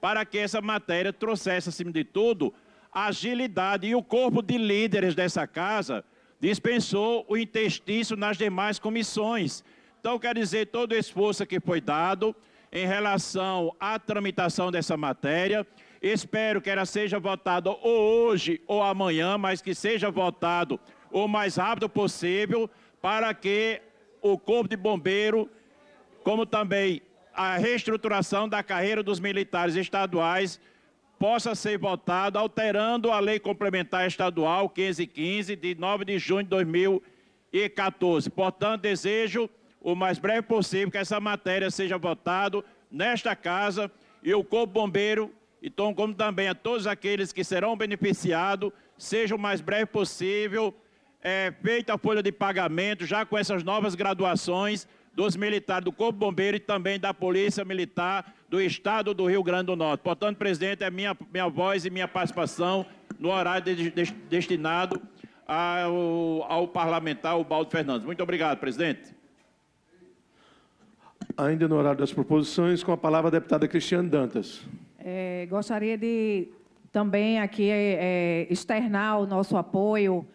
para que essa matéria trouxesse, acima de tudo, agilidade. E o corpo de líderes dessa casa dispensou o interstício nas demais comissões. Então, quer dizer, todo o esforço que foi dado em relação à tramitação dessa matéria Espero que ela seja votada ou hoje ou amanhã, mas que seja votado o mais rápido possível para que o Corpo de Bombeiro, como também a reestruturação da carreira dos militares estaduais, possa ser votado alterando a Lei Complementar Estadual 1515 de 9 de junho de 2014. Portanto, desejo o mais breve possível que essa matéria seja votada nesta casa e o Corpo Bombeiro então, como também a todos aqueles que serão beneficiados, seja o mais breve possível, é, feita a folha de pagamento, já com essas novas graduações dos militares do Corpo Bombeiro e também da Polícia Militar do Estado do Rio Grande do Norte. Portanto, presidente, é minha, minha voz e minha participação no horário de, de, destinado ao, ao parlamentar Baldo Fernandes. Muito obrigado, presidente. Ainda no horário das proposições, com a palavra a deputada Cristiane Dantas. É, gostaria de também aqui é, é, externar o nosso apoio.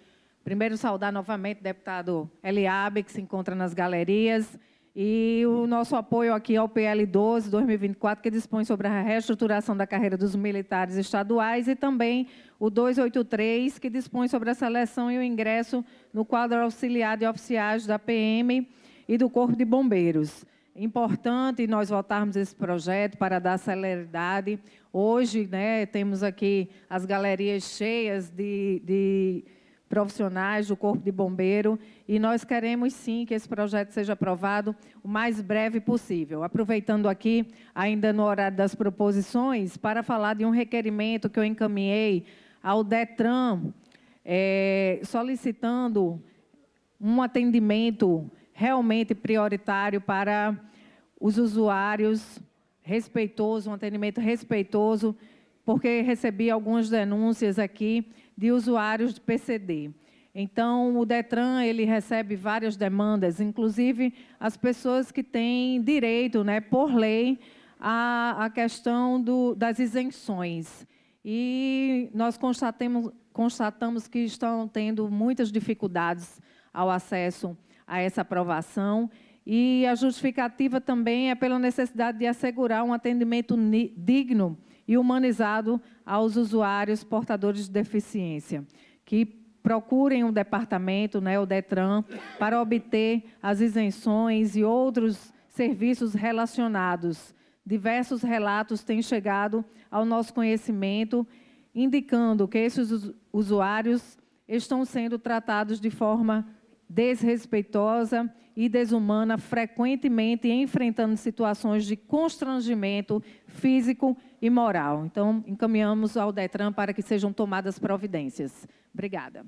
Primeiro, saudar novamente o deputado Eliabe, que se encontra nas galerias, e o nosso apoio aqui ao PL 12 2024, que dispõe sobre a reestruturação da carreira dos militares estaduais, e também o 283, que dispõe sobre a seleção e o ingresso no quadro auxiliar de oficiais da PM e do Corpo de Bombeiros importante nós votarmos esse projeto para dar celeridade. Hoje, né, temos aqui as galerias cheias de, de profissionais do Corpo de Bombeiro e nós queremos sim que esse projeto seja aprovado o mais breve possível. Aproveitando aqui, ainda no horário das proposições, para falar de um requerimento que eu encaminhei ao DETRAN, é, solicitando um atendimento realmente prioritário para os usuários, respeitoso, um atendimento respeitoso, porque recebi algumas denúncias aqui de usuários de PCD. Então, o Detran ele recebe várias demandas, inclusive as pessoas que têm direito, né, por lei, à, à questão do, das isenções. E nós constatamos, constatamos que estão tendo muitas dificuldades ao acesso a essa aprovação. E a justificativa também é pela necessidade de assegurar um atendimento digno e humanizado aos usuários portadores de deficiência, que procurem um departamento, né, o DETRAN, para obter as isenções e outros serviços relacionados. Diversos relatos têm chegado ao nosso conhecimento, indicando que esses usuários estão sendo tratados de forma desrespeitosa e desumana, frequentemente enfrentando situações de constrangimento físico e moral. Então, encaminhamos ao Detran para que sejam tomadas providências. Obrigada.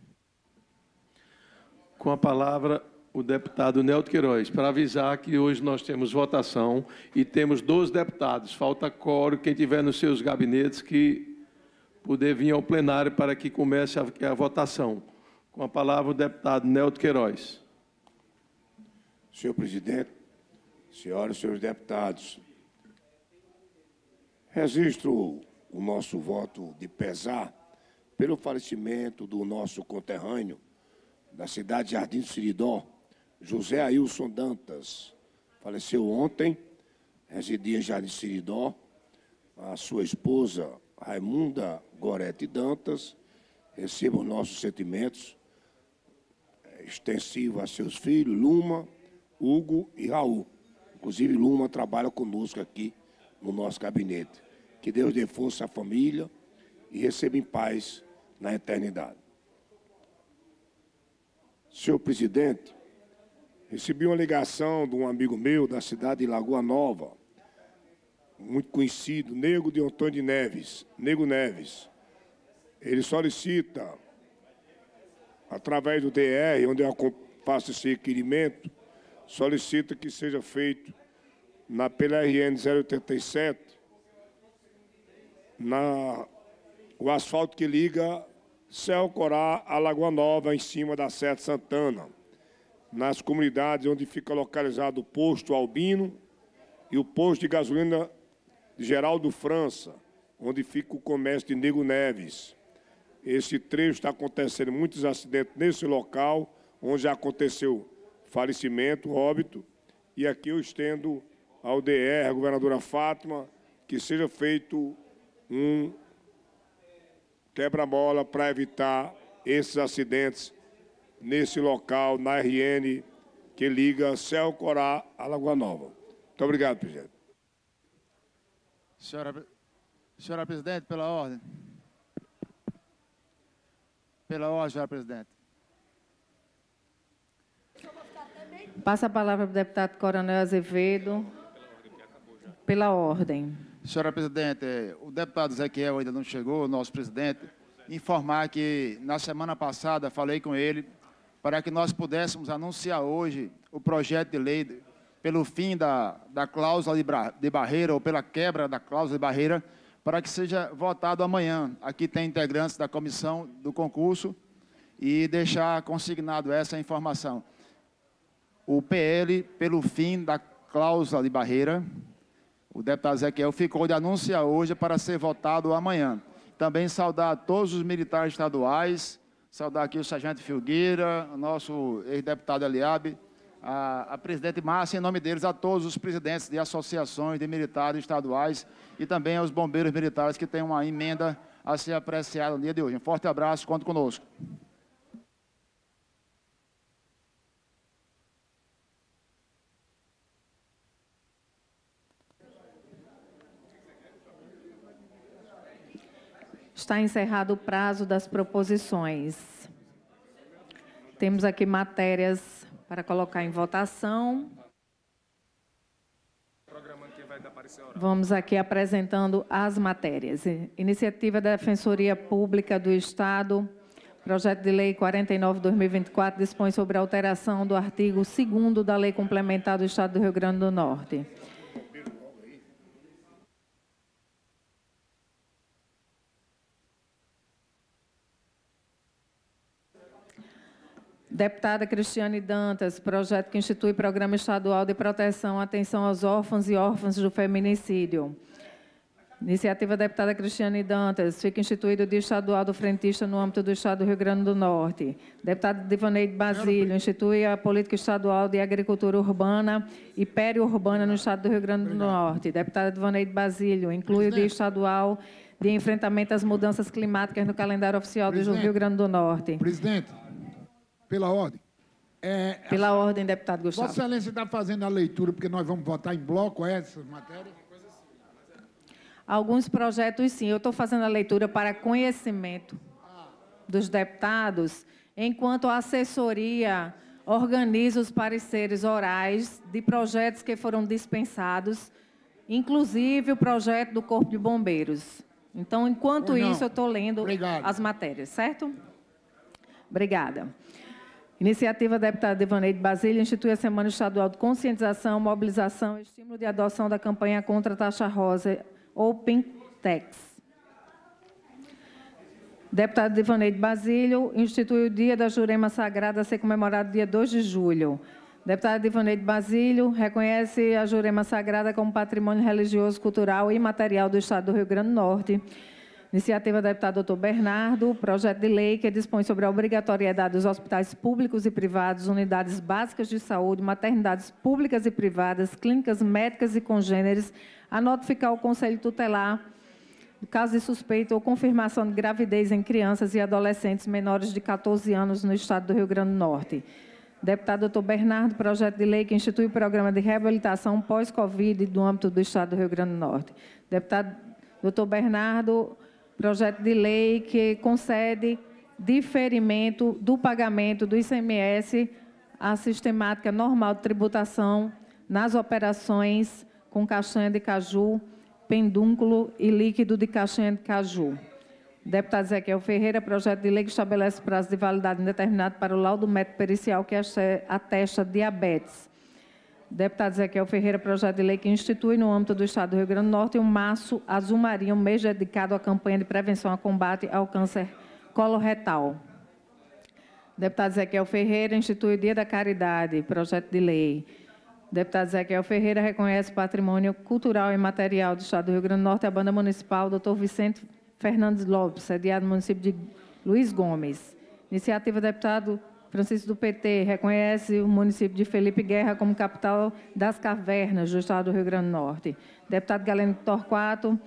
Com a palavra, o deputado Nelto Queiroz, para avisar que hoje nós temos votação e temos 12 deputados. Falta coro, quem tiver nos seus gabinetes que poder vir ao plenário para que comece a, a votação. Com a palavra o deputado Nelto Queiroz. Senhor presidente, senhoras e senhores deputados, registro o nosso voto de pesar pelo falecimento do nosso conterrâneo da cidade de Jardim do Siridó, José Ailson Dantas. Faleceu ontem, residia em Jardim Siridó, a sua esposa Raimunda Gorete Dantas. Receba os nossos sentimentos extensivo a seus filhos, Luma, Hugo e Raul. Inclusive, Luma trabalha conosco aqui no nosso gabinete. Que Deus dê força à família e receba em paz na eternidade. Senhor presidente, recebi uma ligação de um amigo meu da cidade de Lagoa Nova, muito conhecido, Nego de Antônio de Neves, Nego Neves. Ele solicita através do DR, onde eu faço esse requerimento, solicito que seja feito na PLRN 087, na, o asfalto que liga Céu Corá a Lagoa Nova, em cima da Sete Santana, nas comunidades onde fica localizado o posto Albino e o posto de gasolina Geraldo França, onde fica o comércio de Nego Neves. Esse trecho está acontecendo muitos acidentes nesse local, onde já aconteceu falecimento, óbito. E aqui eu estendo ao DR, à governadora Fátima, que seja feito um quebra-mola para evitar esses acidentes nesse local, na RN, que liga Céu Corá à Lagoa Nova. Muito obrigado, presidente. Senhora, senhora presidente, pela ordem. Pela ordem, senhora presidente. Passa a palavra para o deputado Coronel Azevedo. Pela ordem. Senhora presidente, o deputado Ezequiel ainda não chegou, nosso presidente, informar que na semana passada falei com ele para que nós pudéssemos anunciar hoje o projeto de lei pelo fim da, da cláusula de, de barreira ou pela quebra da cláusula de barreira para que seja votado amanhã. Aqui tem integrantes da comissão do concurso e deixar consignado essa informação. O PL, pelo fim da cláusula de barreira, o deputado Ezequiel ficou de anunciar hoje para ser votado amanhã. Também saudar todos os militares estaduais, saudar aqui o sargento Filgueira, nosso ex-deputado Eliabe, a, a presidente Márcia, em nome deles, a todos os presidentes de associações de militares estaduais e também aos bombeiros militares que têm uma emenda a ser apreciada no dia de hoje. Um forte abraço, conte conosco. Está encerrado o prazo das proposições. Temos aqui matérias para colocar em votação. Vamos aqui apresentando as matérias. Iniciativa da Defensoria Pública do Estado, projeto de lei 49/2024 dispõe sobre a alteração do artigo 2 da Lei Complementar do Estado do Rio Grande do Norte. Deputada Cristiane Dantas, projeto que institui Programa Estadual de Proteção Atenção aos Órfãos e Órfãs do Feminicídio. Iniciativa deputada Cristiane Dantas, fica instituído o Dia Estadual do Frentista no âmbito do Estado do Rio Grande do Norte. Deputado Divaneide Basílio, institui a Política Estadual de Agricultura Urbana e Periurbana no Estado do Rio Grande do Norte. Deputada Divaneide Basílio, inclui o Dia Estadual de Enfrentamento às Mudanças Climáticas no calendário oficial do Rio Grande do Norte. Presidente. Pela ordem. É, Pela a... ordem, deputado Gustavo. Vossa Excelência está fazendo a leitura, porque nós vamos votar em bloco é essas matérias? Alguns projetos, sim. Eu estou fazendo a leitura para conhecimento dos deputados, enquanto a assessoria organiza os pareceres orais de projetos que foram dispensados, inclusive o projeto do Corpo de Bombeiros. Então, enquanto isso, eu estou lendo Obrigado. as matérias, certo? Obrigada. Iniciativa da deputada Devaneide Basílio institui a Semana Estadual de Conscientização, Mobilização e Estímulo de Adoção da campanha contra a taxa rosa Open Tax. Deputado Devaneide Basílio institui o Dia da Jurema Sagrada a ser comemorado dia 2 de julho. Deputada Divaneide Basílio reconhece a Jurema Sagrada como patrimônio religioso, cultural e material do Estado do Rio Grande do Norte Iniciativa do deputado doutor Bernardo, projeto de lei que dispõe sobre a obrigatoriedade dos hospitais públicos e privados, unidades básicas de saúde, maternidades públicas e privadas, clínicas médicas e congêneres, a notificar o Conselho Tutelar no caso de suspeita ou confirmação de gravidez em crianças e adolescentes menores de 14 anos no estado do Rio Grande do Norte. Deputado doutor Bernardo, projeto de lei que institui o programa de reabilitação pós-Covid do âmbito do estado do Rio Grande do Norte. Deputado doutor Bernardo, projeto de lei que concede diferimento do pagamento do ICMS à sistemática normal de tributação nas operações com castanha de caju, pendúnculo e líquido de castanha de caju. Deputado Ezequiel Ferreira, projeto de lei que estabelece prazo de validade indeterminado para o laudo médico pericial que atesta diabetes. Deputado Ezequiel Ferreira, projeto de lei que institui no âmbito do Estado do Rio Grande do Norte um março azul marinho, um mês dedicado à campanha de prevenção a combate ao câncer coloretal. Deputado Ezequiel Ferreira institui o Dia da Caridade, projeto de lei. Deputado Ezequiel Ferreira reconhece patrimônio cultural e material do Estado do Rio Grande do Norte, a banda municipal Dr. Vicente Fernandes Lopes, sediado no município de Luiz Gomes. Iniciativa deputado Francisco do PT reconhece o município de Felipe Guerra como capital das cavernas do estado do Rio Grande do Norte. Deputado Galeno Torquato,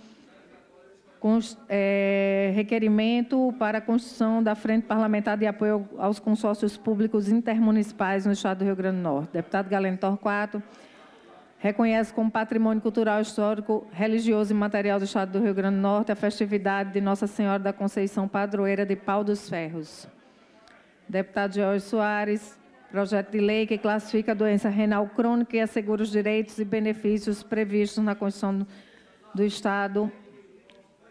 é, requerimento para a construção da Frente Parlamentar de Apoio aos Consórcios Públicos Intermunicipais no estado do Rio Grande do Norte. Deputado Galeno Torquato reconhece como patrimônio cultural, histórico, religioso e material do estado do Rio Grande do Norte a festividade de Nossa Senhora da Conceição Padroeira de Pau dos Ferros. Deputado Jorge Soares, projeto de lei que classifica a doença renal crônica e assegura os direitos e benefícios previstos na Constituição do Estado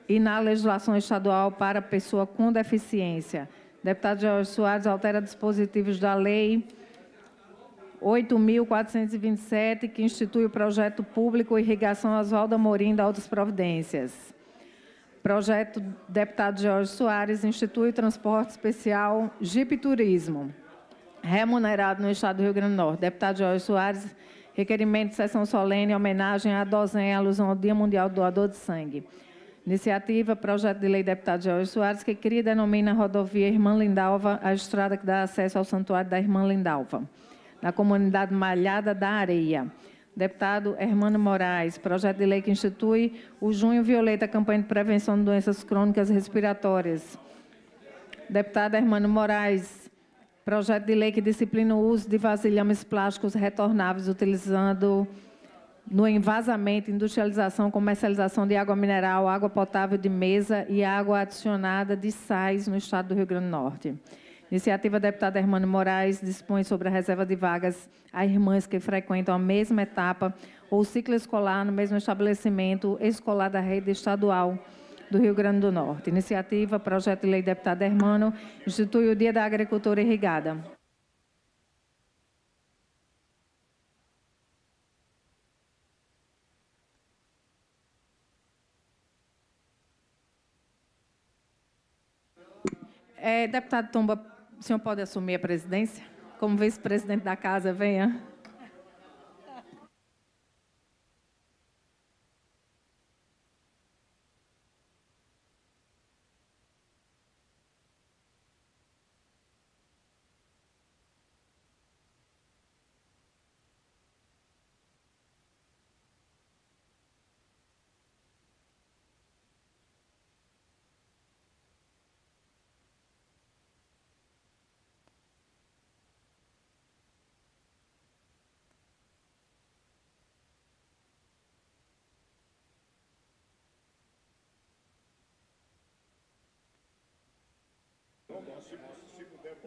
e na legislação estadual para pessoa com deficiência. Deputado Jorge Soares altera dispositivos da lei 8.427, que institui o projeto público Irrigação Oswaldo Amorim da Altas Providências. Projeto deputado Jorge Soares institui transporte especial Jeep Turismo, remunerado no Estado do Rio Grande do Norte. Deputado Jorge Soares, requerimento de sessão solene em homenagem à DOSEM, alusão ao Dia Mundial do Doador de Sangue. Iniciativa, projeto de lei deputado Jorge Soares, que cria e denomina a rodovia Irmã Lindalva, a estrada que dá acesso ao santuário da Irmã Lindalva, na comunidade Malhada da Areia. Deputado Hermano Moraes, projeto de lei que institui o Junho Violeta, campanha de prevenção de doenças crônicas respiratórias. Deputado Hermano Moraes, projeto de lei que disciplina o uso de vasilhames plásticos retornáveis utilizando no envasamento, industrialização, comercialização de água mineral, água potável de mesa e água adicionada de sais no estado do Rio Grande do Norte. Iniciativa deputada Hermano Moraes dispõe sobre a reserva de vagas a irmãs que frequentam a mesma etapa ou ciclo escolar no mesmo estabelecimento escolar da rede estadual do Rio Grande do Norte. Iniciativa, projeto de lei deputada Hermano, institui o Dia da Agricultura Irrigada. É, deputado Tomba, o senhor pode assumir a presidência? Como vice-presidente da casa, venha.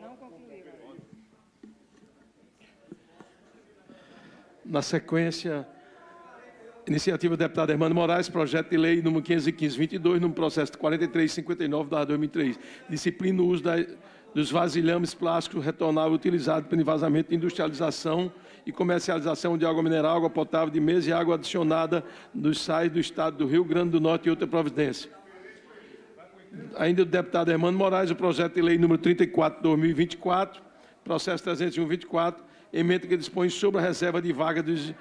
Não concluiu. Na sequência, iniciativa do deputado Hermano Moraes, projeto de lei número 515-22, no processo 4359 da 2003, disciplina o uso da, dos vasilhames plásticos retornáveis utilizados para envasamento, industrialização e comercialização de água mineral, água potável de mesa e água adicionada nos sais do Estado do Rio Grande do Norte e outra providência ainda do deputado Hermano Moraes, o projeto de lei número 34, 2024, processo 301, 24, emenda que dispõe sobre a reserva de vaga dos,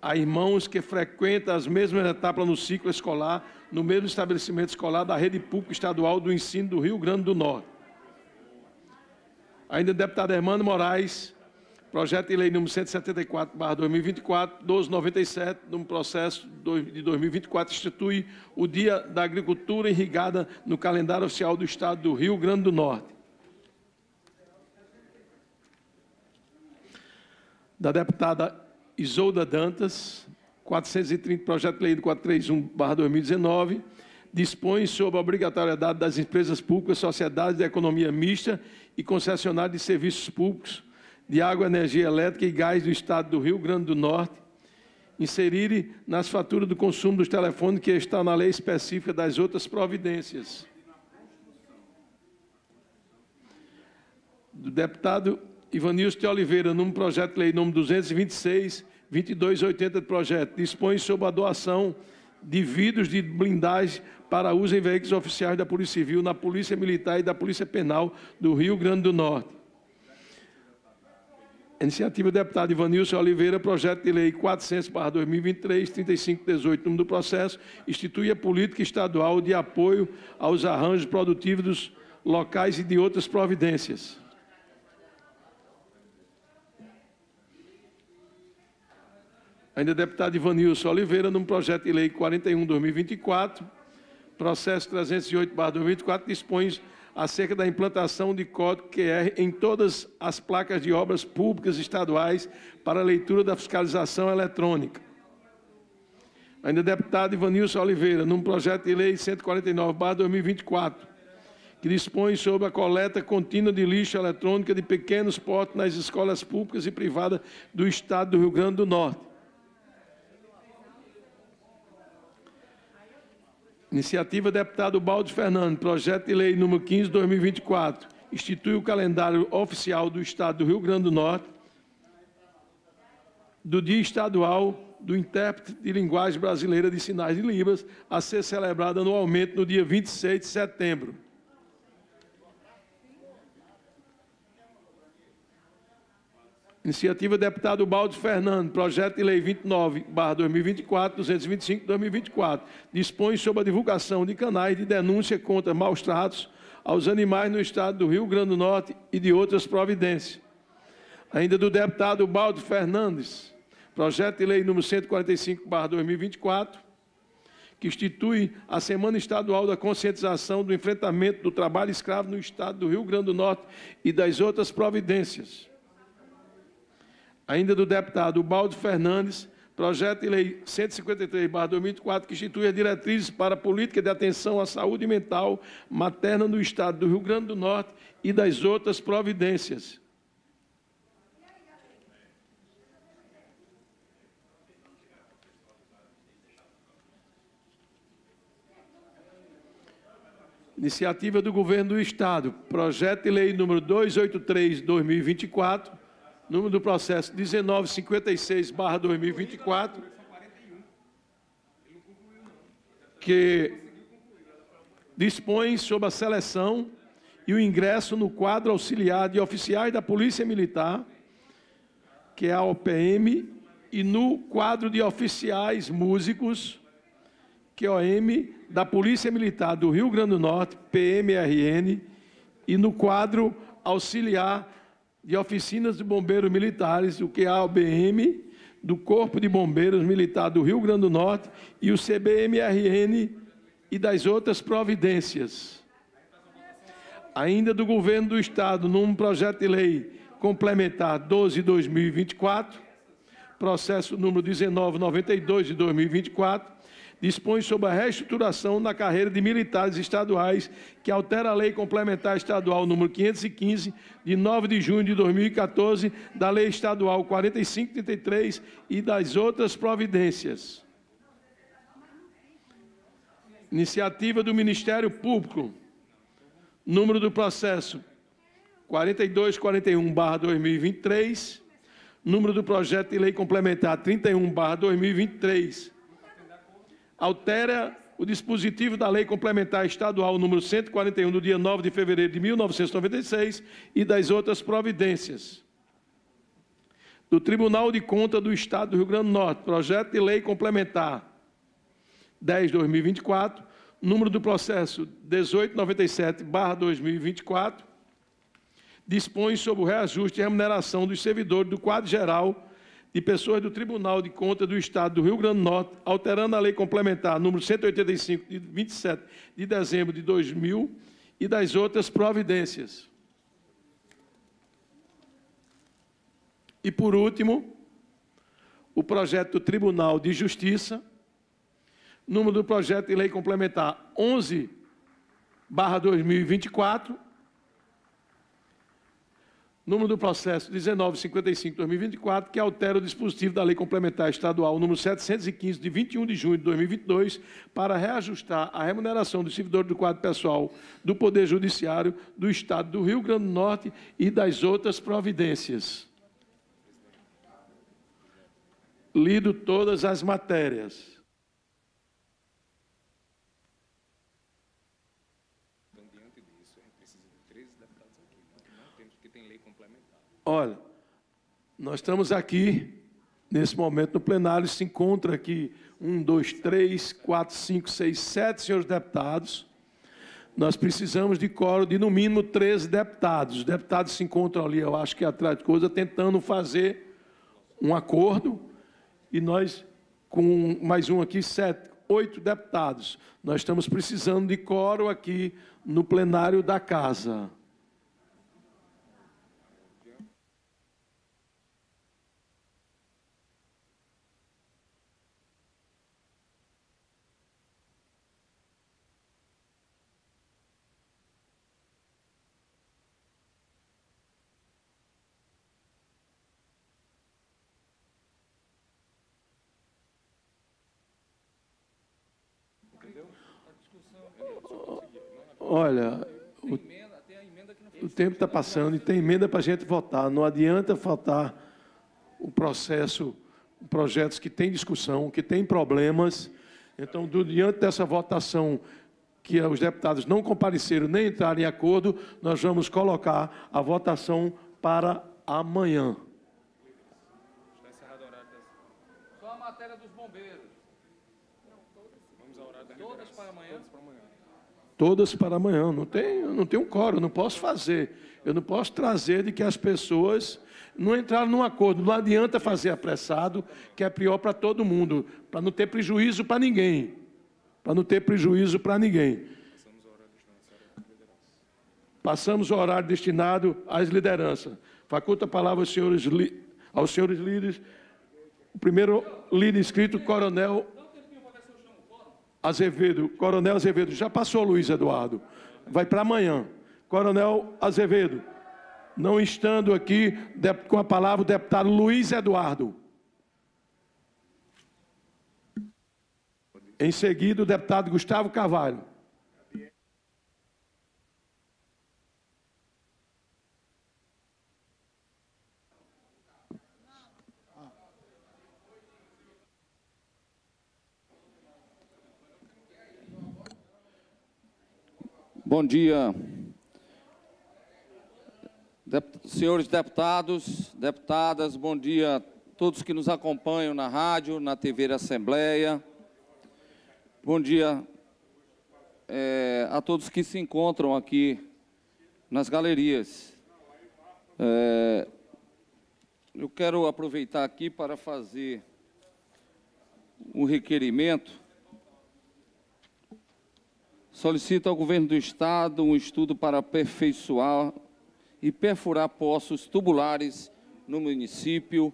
a irmãos que frequentam as mesmas etapas no ciclo escolar, no mesmo estabelecimento escolar da rede pública estadual do ensino do Rio Grande do Norte. Ainda o deputado Hermano Moraes, Projeto de Lei número 174, 2024, 1297, no processo de 2024, institui o Dia da Agricultura Irrigada no calendário oficial do Estado do Rio Grande do Norte. Da deputada Isolda Dantas, 430, projeto de lei 431, 2019, dispõe sobre a obrigatoriedade das empresas públicas, sociedades de economia mista e concessionárias de serviços públicos de água, energia elétrica e gás do estado do Rio Grande do Norte inserirem nas faturas do consumo dos telefones que está na lei específica das outras providências. Do deputado Ivanilson de Oliveira, num projeto de lei número 226, 2280 projeto, dispõe sobre a doação de vidros de blindagem para uso em veículos oficiais da Polícia Civil, na Polícia Militar e da Polícia Penal do Rio Grande do Norte. Iniciativa do deputado Ivanilson Oliveira, projeto de lei 400-2023, 3518, número do processo, institui a política estadual de apoio aos arranjos produtivos dos locais e de outras providências. Ainda deputado Ivanilson Oliveira, num projeto de lei 41-2024, processo 308-2024, dispõe acerca da implantação de código QR em todas as placas de obras públicas estaduais para leitura da fiscalização eletrônica. Ainda deputado Ivanilson Oliveira, num projeto de lei 149-2024, que dispõe sobre a coleta contínua de lixo eletrônica de pequenos portos nas escolas públicas e privadas do Estado do Rio Grande do Norte. Iniciativa deputado Baldo Fernando, projeto de lei número 15 2024, institui o calendário oficial do Estado do Rio Grande do Norte do Dia Estadual do Intérprete de Linguagem Brasileira de Sinais de Libras, a ser celebrado anualmente no dia 26 de setembro. Iniciativa deputado Baldo Fernando, projeto de lei 29, barra 2024, 225, 2024, dispõe sobre a divulgação de canais de denúncia contra maus tratos aos animais no estado do Rio Grande do Norte e de outras providências. Ainda do deputado Baldo Fernandes, projeto de lei número 145, barra 2024, que institui a Semana Estadual da Conscientização do Enfrentamento do Trabalho Escravo no estado do Rio Grande do Norte e das outras providências ainda do deputado Baldo Fernandes, projeto de lei 153-2004, que institui as diretrizes para a política de atenção à saúde mental materna no Estado do Rio Grande do Norte e das outras providências. Iniciativa do Governo do Estado, projeto de lei número 283-2024, Número do processo 1956, 2024. Que dispõe sobre a seleção e o ingresso no quadro auxiliar de oficiais da Polícia Militar, que é a OPM, e no quadro de oficiais músicos, que é a OM, da Polícia Militar do Rio Grande do Norte, PMRN, e no quadro auxiliar de oficinas de bombeiros militares, o QABM, do Corpo de Bombeiros Militar do Rio Grande do Norte e o CBMRN e das outras providências. Ainda do governo do Estado, num projeto de lei complementar 12-2024, processo número 1992 de 2024, dispõe sobre a reestruturação da carreira de militares estaduais, que altera a Lei Complementar Estadual número 515, de 9 de junho de 2014, da Lei Estadual 4533 e das outras providências. Iniciativa do Ministério Público. Número do processo 4241-2023. Número do projeto de lei complementar 31-2023 altera o dispositivo da Lei Complementar Estadual número 141 do dia 9 de fevereiro de 1996 e das outras providências. Do Tribunal de Conta do Estado do Rio Grande do Norte, projeto de lei complementar 10/2024, número do processo 1897/2024, dispõe sobre o reajuste e remuneração dos servidores do quadro geral de pessoas do Tribunal de Contas do Estado do Rio Grande do Norte, alterando a Lei Complementar número 185, de 27 de dezembro de 2000, e das outras providências. E, por último, o projeto do Tribunal de Justiça, número do projeto de lei complementar 11, barra 2024, número do processo 1955-2024, que altera o dispositivo da Lei Complementar Estadual número 715, de 21 de junho de 2022, para reajustar a remuneração dos servidores do quadro pessoal do Poder Judiciário do Estado do Rio Grande do Norte e das outras providências. Lido todas as matérias. Olha, nós estamos aqui, nesse momento no plenário, se encontra aqui um, dois, três, quatro, cinco, seis, sete senhores deputados. Nós precisamos de coro de no mínimo 13 deputados. Os deputados se encontram ali, eu acho que é atrás de coisa, tentando fazer um acordo. E nós, com mais um aqui, sete, oito deputados. Nós estamos precisando de coro aqui no plenário da casa. olha, o, o tempo está passando e tem emenda para a gente votar. Não adianta faltar o processo, projetos que têm discussão, que têm problemas. Então, do, diante dessa votação que eh, os deputados não compareceram nem entraram em acordo, nós vamos colocar a votação para amanhã. Está encerrado o horário dessa. Só a matéria dos bombeiros. Vamos ao horário da Todas para amanhã? todas para amanhã. Não tem, não tem um coro, não posso fazer. Eu não posso trazer de que as pessoas não entraram num acordo. Não adianta fazer apressado, que é pior para todo mundo, para não ter prejuízo para ninguém. Para não ter prejuízo para ninguém. Passamos o horário destinado às lideranças. Faculta a palavra aos senhores, aos senhores líderes. O primeiro líder inscrito, Coronel Azevedo, Coronel Azevedo, já passou Luiz Eduardo, vai para amanhã. Coronel Azevedo, não estando aqui, com a palavra o deputado Luiz Eduardo. Em seguida, o deputado Gustavo Carvalho. Bom dia, Dep senhores deputados, deputadas, bom dia a todos que nos acompanham na rádio, na TV da Assembleia. Bom dia é, a todos que se encontram aqui nas galerias. É, eu quero aproveitar aqui para fazer um requerimento Solicito ao Governo do Estado um estudo para aperfeiçoar e perfurar poços tubulares no município,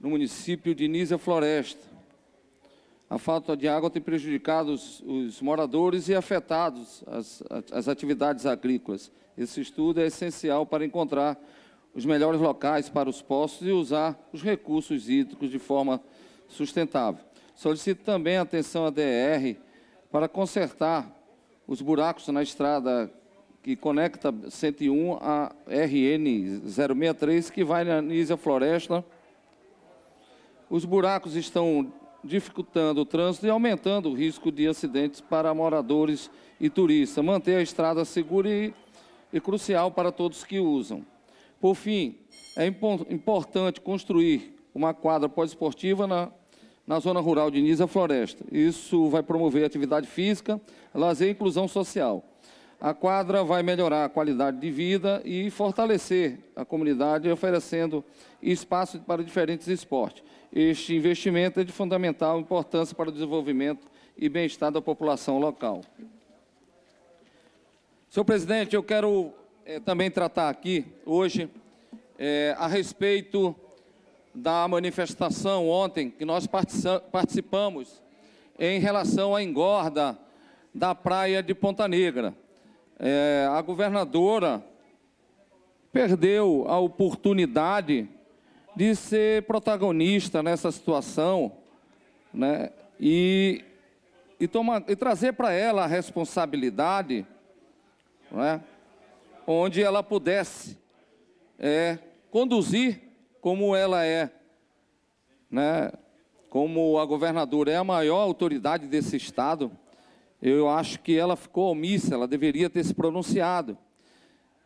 no município de Nisa Floresta. A falta de água tem prejudicado os, os moradores e afetado as, as atividades agrícolas. Esse estudo é essencial para encontrar os melhores locais para os poços e usar os recursos hídricos de forma sustentável. Solicito também atenção à DR para consertar os buracos na estrada que conecta 101 a RN 063, que vai na Nísia Floresta. Os buracos estão dificultando o trânsito e aumentando o risco de acidentes para moradores e turistas. Manter a estrada segura e, e crucial para todos que usam. Por fim, é impo importante construir uma quadra poliesportiva na na zona rural de Nisa Floresta. Isso vai promover atividade física, lazer e inclusão social. A quadra vai melhorar a qualidade de vida e fortalecer a comunidade, oferecendo espaço para diferentes esportes. Este investimento é de fundamental importância para o desenvolvimento e bem-estar da população local. Senhor presidente, eu quero é, também tratar aqui hoje é, a respeito da manifestação ontem que nós participamos em relação à engorda da praia de Ponta Negra. É, a governadora perdeu a oportunidade de ser protagonista nessa situação né, e, e, e trazer para ela a responsabilidade né, onde ela pudesse é, conduzir como ela é, né? Como a governadora é a maior autoridade desse estado, eu acho que ela ficou omissa, ela deveria ter se pronunciado.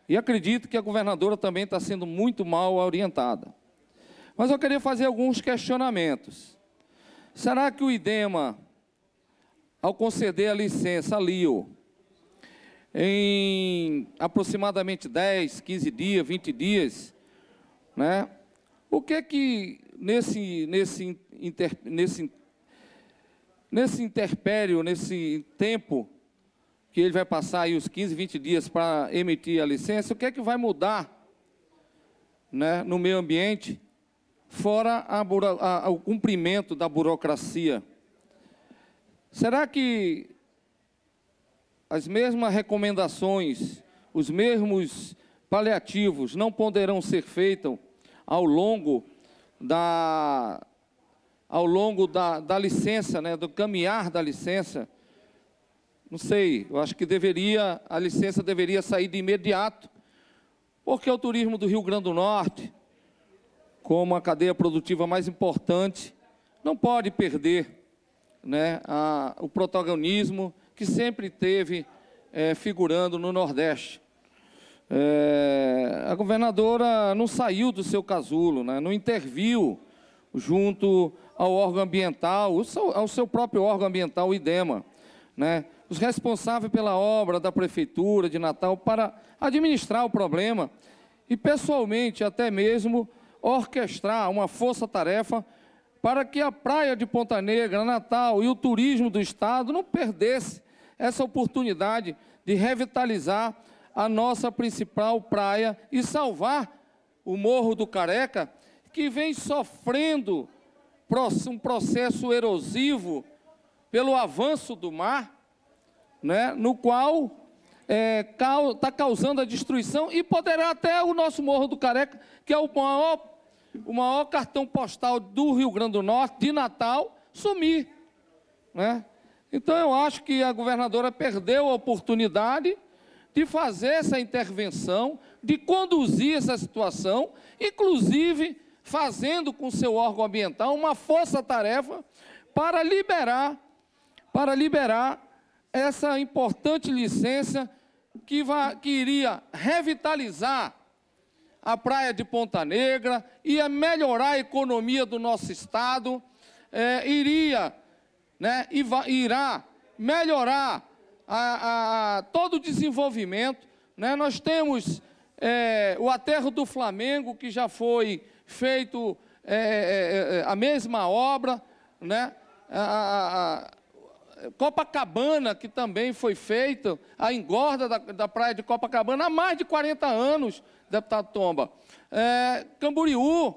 E acredito que a governadora também está sendo muito mal orientada. Mas eu queria fazer alguns questionamentos. Será que o IDEMA, ao conceder a licença a LIO, em aproximadamente 10, 15 dias, 20 dias, né, o que é que nesse, nesse, inter, nesse, nesse interpério, nesse tempo que ele vai passar aí os 15, 20 dias para emitir a licença, o que é que vai mudar né, no meio ambiente, fora a, a, o cumprimento da burocracia? Será que as mesmas recomendações, os mesmos paliativos não poderão ser feitos ao longo da, ao longo da, da licença, né, do caminhar da licença, não sei, eu acho que deveria, a licença deveria sair de imediato, porque o turismo do Rio Grande do Norte, como a cadeia produtiva mais importante, não pode perder né, a, o protagonismo que sempre teve é, figurando no Nordeste. É, a governadora não saiu do seu casulo, né? não interviu junto ao órgão ambiental, ao seu próprio órgão ambiental, o IDEMA. Né? Os responsáveis pela obra da Prefeitura de Natal para administrar o problema e, pessoalmente, até mesmo orquestrar uma força-tarefa para que a praia de Ponta Negra, Natal e o turismo do Estado não perdesse essa oportunidade de revitalizar a nossa principal praia e salvar o Morro do Careca, que vem sofrendo um processo erosivo pelo avanço do mar, né, no qual está é, tá causando a destruição e poderá até o nosso Morro do Careca, que é o maior, o maior cartão postal do Rio Grande do Norte, de Natal, sumir. Né? Então eu acho que a governadora perdeu a oportunidade de fazer essa intervenção, de conduzir essa situação, inclusive fazendo com seu órgão ambiental uma força-tarefa para liberar, para liberar essa importante licença que, vai, que iria revitalizar a praia de Ponta Negra, ia melhorar a economia do nosso estado, é, iria, né, irá melhorar a, a todo o desenvolvimento. Né? Nós temos é, o aterro do Flamengo, que já foi feito é, é, é, é a mesma obra, né? A, a, Copacabana, que também foi feita, a engorda da, da praia de Copacabana há mais de 40 anos, deputado Tomba. É, Camboriú,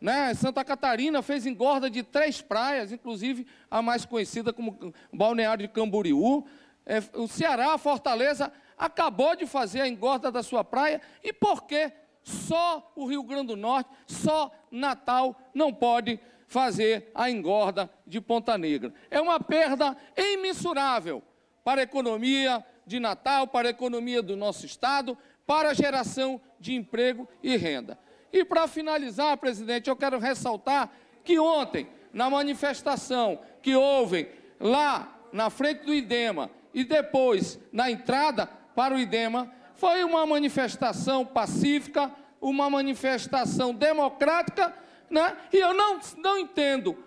né, Santa Catarina fez engorda de três praias, inclusive a mais conhecida como Balneário de Camboriú é, o Ceará, Fortaleza, acabou de fazer a engorda da sua praia. E por que só o Rio Grande do Norte, só Natal não pode fazer a engorda de Ponta Negra? É uma perda imensurável para a economia de Natal, para a economia do nosso estado, para a geração de emprego e renda. E para finalizar, presidente, eu quero ressaltar que ontem, na manifestação que houve lá na frente do IDEMA, e depois na entrada para o IDEMA, foi uma manifestação pacífica, uma manifestação democrática, né? e eu não, não entendo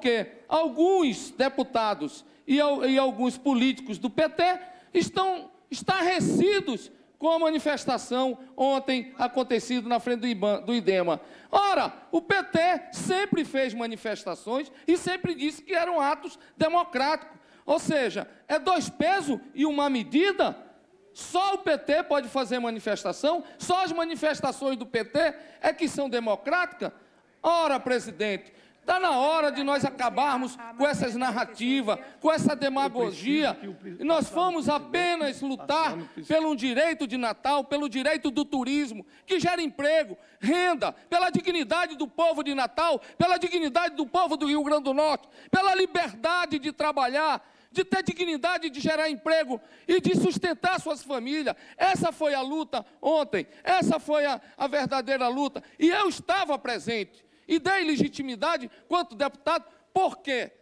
que alguns deputados e, e alguns políticos do PT estão estarrecidos com a manifestação ontem acontecida na frente do, IDEMA. Ora, o PT sempre fez manifestações e sempre disse que eram atos democráticos. Ou seja, é dois pesos e uma medida. Só o PT pode fazer manifestação, só as manifestações do PT é que são democráticas. Ora, presidente, Está na hora de nós acabarmos com essas narrativas, com essa demagogia. E nós vamos apenas lutar pelo direito de Natal, pelo direito do turismo, que gera emprego, renda, pela dignidade do povo de Natal, pela dignidade do povo do Rio Grande do Norte, pela liberdade de trabalhar, de ter dignidade de gerar emprego e de sustentar suas famílias. Essa foi a luta ontem, essa foi a, a verdadeira luta. E eu estava presente e dei legitimidade quanto deputado, por quê?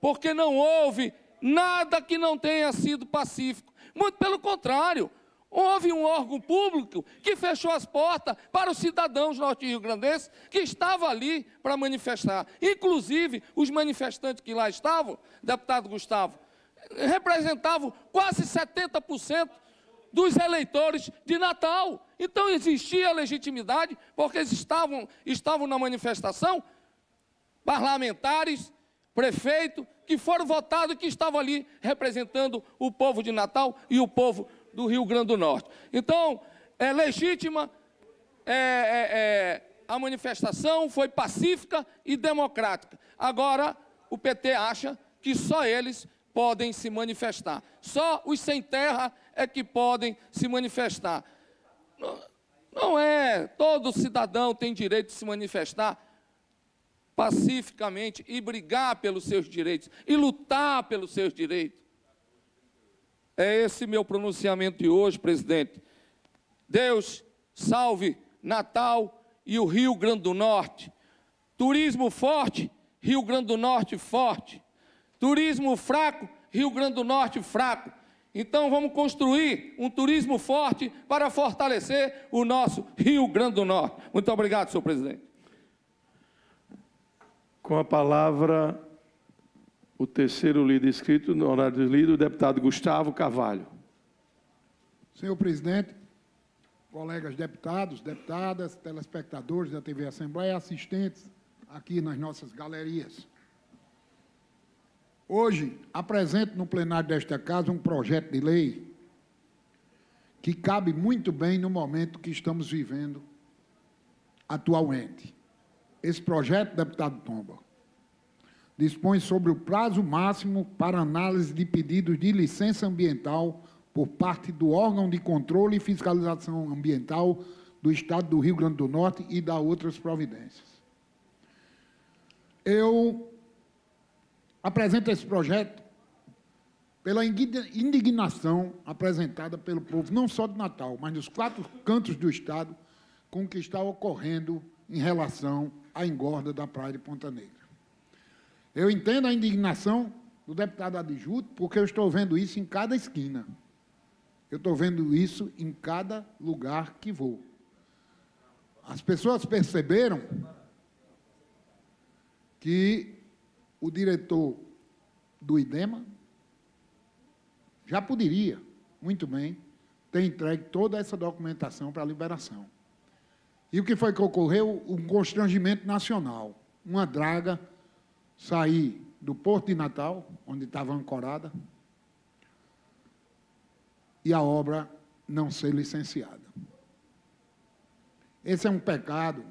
Porque não houve nada que não tenha sido pacífico. Muito pelo contrário, Houve um órgão público que fechou as portas para os cidadãos norte-rio-grandenses que estavam ali para manifestar. Inclusive, os manifestantes que lá estavam, deputado Gustavo, representavam quase 70% dos eleitores de Natal. Então existia legitimidade, porque eles estavam, estavam na manifestação parlamentares, prefeito, que foram votados e que estavam ali representando o povo de Natal e o povo do Rio Grande do Norte. Então, é legítima é, é, é, a manifestação, foi pacífica e democrática. Agora, o PT acha que só eles podem se manifestar. Só os sem terra é que podem se manifestar. Não, não é todo cidadão tem direito de se manifestar pacificamente e brigar pelos seus direitos e lutar pelos seus direitos. É esse meu pronunciamento de hoje, presidente. Deus salve Natal e o Rio Grande do Norte. Turismo forte, Rio Grande do Norte forte. Turismo fraco, Rio Grande do Norte fraco. Então vamos construir um turismo forte para fortalecer o nosso Rio Grande do Norte. Muito obrigado, senhor presidente. Com a palavra, o terceiro líder inscrito no horário de líder, o deputado Gustavo Carvalho. Senhor presidente, colegas deputados, deputadas, telespectadores da TV Assembleia, assistentes aqui nas nossas galerias. Hoje, apresento no plenário desta casa um projeto de lei que cabe muito bem no momento que estamos vivendo atualmente. Esse projeto, deputado Tomba, dispõe sobre o prazo máximo para análise de pedidos de licença ambiental por parte do órgão de controle e fiscalização ambiental do Estado do Rio Grande do Norte e da outras providências. Eu apresenta esse projeto pela indignação apresentada pelo povo, não só de Natal, mas dos quatro cantos do Estado, com o que está ocorrendo em relação à engorda da Praia de Ponta Negra. Eu entendo a indignação do deputado adjunto, porque eu estou vendo isso em cada esquina. Eu estou vendo isso em cada lugar que vou. As pessoas perceberam que o diretor do IDEMA já poderia, muito bem, ter entregue toda essa documentação para a liberação. E o que foi que ocorreu? Um constrangimento nacional. Uma draga sair do Porto de Natal, onde estava ancorada, e a obra não ser licenciada. Esse é um pecado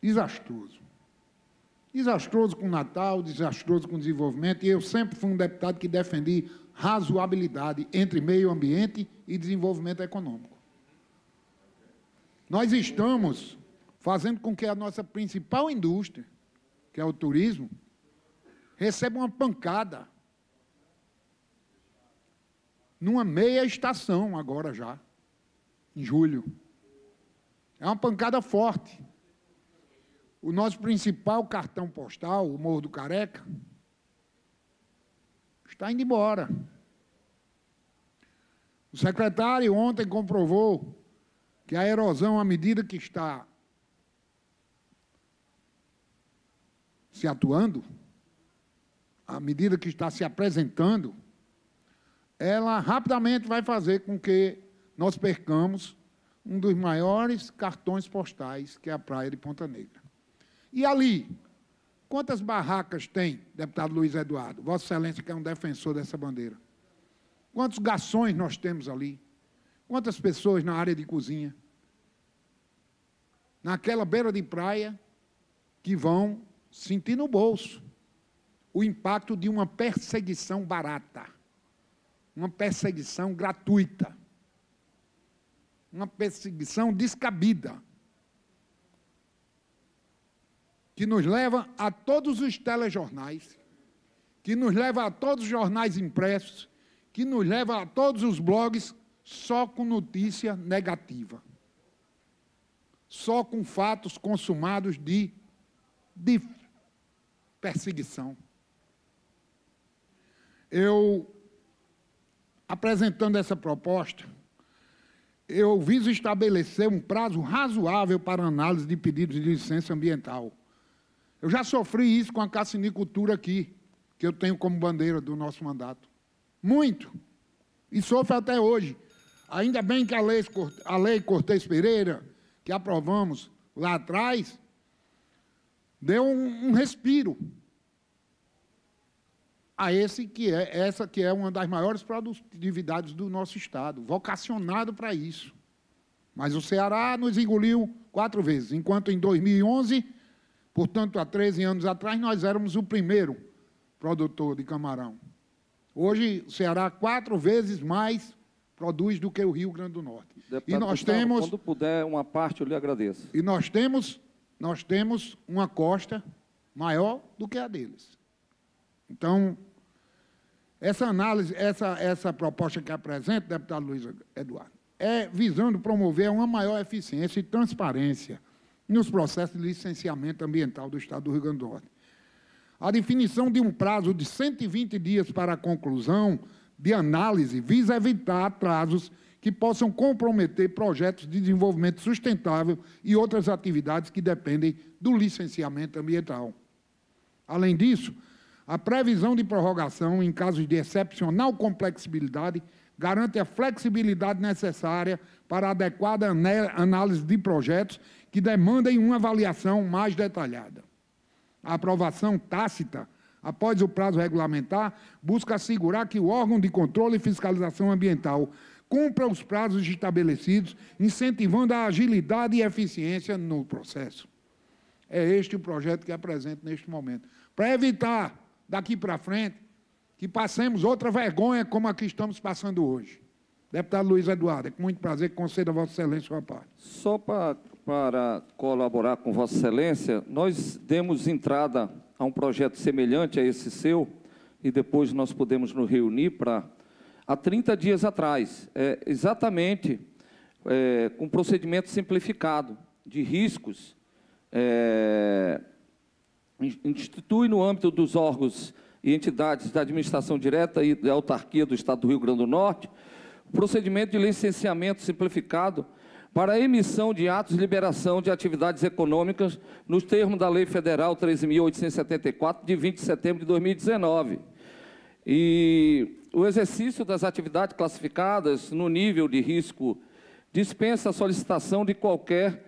desastroso. Desastroso com o Natal, desastroso com o desenvolvimento, e eu sempre fui um deputado que defendi razoabilidade entre meio ambiente e desenvolvimento econômico. Nós estamos fazendo com que a nossa principal indústria, que é o turismo, receba uma pancada numa meia estação agora já, em julho. É uma pancada forte o nosso principal cartão postal, o Morro do Careca, está indo embora. O secretário ontem comprovou que a erosão, à medida que está se atuando, à medida que está se apresentando, ela rapidamente vai fazer com que nós percamos um dos maiores cartões postais, que é a Praia de Ponta Negra. E ali, quantas barracas tem, deputado Luiz Eduardo? Vossa Excelência, que é um defensor dessa bandeira. Quantos garçons nós temos ali? Quantas pessoas na área de cozinha? Naquela beira de praia que vão sentir no bolso o impacto de uma perseguição barata, uma perseguição gratuita, uma perseguição descabida que nos leva a todos os telejornais, que nos leva a todos os jornais impressos, que nos leva a todos os blogs só com notícia negativa. Só com fatos consumados de, de perseguição. Eu, apresentando essa proposta, eu viso estabelecer um prazo razoável para análise de pedidos de licença ambiental eu já sofri isso com a cassinicultura aqui, que eu tenho como bandeira do nosso mandato. Muito. E sofro até hoje. Ainda bem que a lei, a lei Cortes Pereira, que aprovamos lá atrás, deu um, um respiro a esse que é essa que é uma das maiores produtividades do nosso estado, vocacionado para isso. Mas o Ceará nos engoliu quatro vezes, enquanto em 2011 Portanto, há 13 anos atrás, nós éramos o primeiro produtor de camarão. Hoje, o Ceará quatro vezes mais produz do que o Rio Grande do Norte. Deputado, e nós deputado, temos... Quando puder uma parte, eu lhe agradeço. E nós temos, nós temos uma costa maior do que a deles. Então, essa análise, essa, essa proposta que apresento, deputado Luiz Eduardo, é visando promover uma maior eficiência e transparência nos processos de licenciamento ambiental do Estado do Rio Grande do Norte. A definição de um prazo de 120 dias para a conclusão de análise visa evitar atrasos que possam comprometer projetos de desenvolvimento sustentável e outras atividades que dependem do licenciamento ambiental. Além disso, a previsão de prorrogação em casos de excepcional complexibilidade garante a flexibilidade necessária para adequada análise de projetos que demandem uma avaliação mais detalhada. A aprovação tácita, após o prazo regulamentar, busca assegurar que o órgão de controle e fiscalização ambiental cumpra os prazos estabelecidos, incentivando a agilidade e eficiência no processo. É este o projeto que apresento é neste momento. Para evitar, daqui para frente, que passemos outra vergonha como a que estamos passando hoje. Deputado Luiz Eduardo, é com muito prazer que conceda a Vossa Excelência sua parte. Só para para colaborar com Vossa Excelência, nós demos entrada a um projeto semelhante a esse seu, e depois nós podemos nos reunir para. Há 30 dias atrás, é, exatamente é, com procedimento simplificado de riscos, é, institui no âmbito dos órgãos e entidades da administração direta e da autarquia do Estado do Rio Grande do Norte o procedimento de licenciamento simplificado para a emissão de atos de liberação de atividades econômicas nos termos da Lei Federal 13.874, de 20 de setembro de 2019. E o exercício das atividades classificadas no nível de risco dispensa a solicitação de qualquer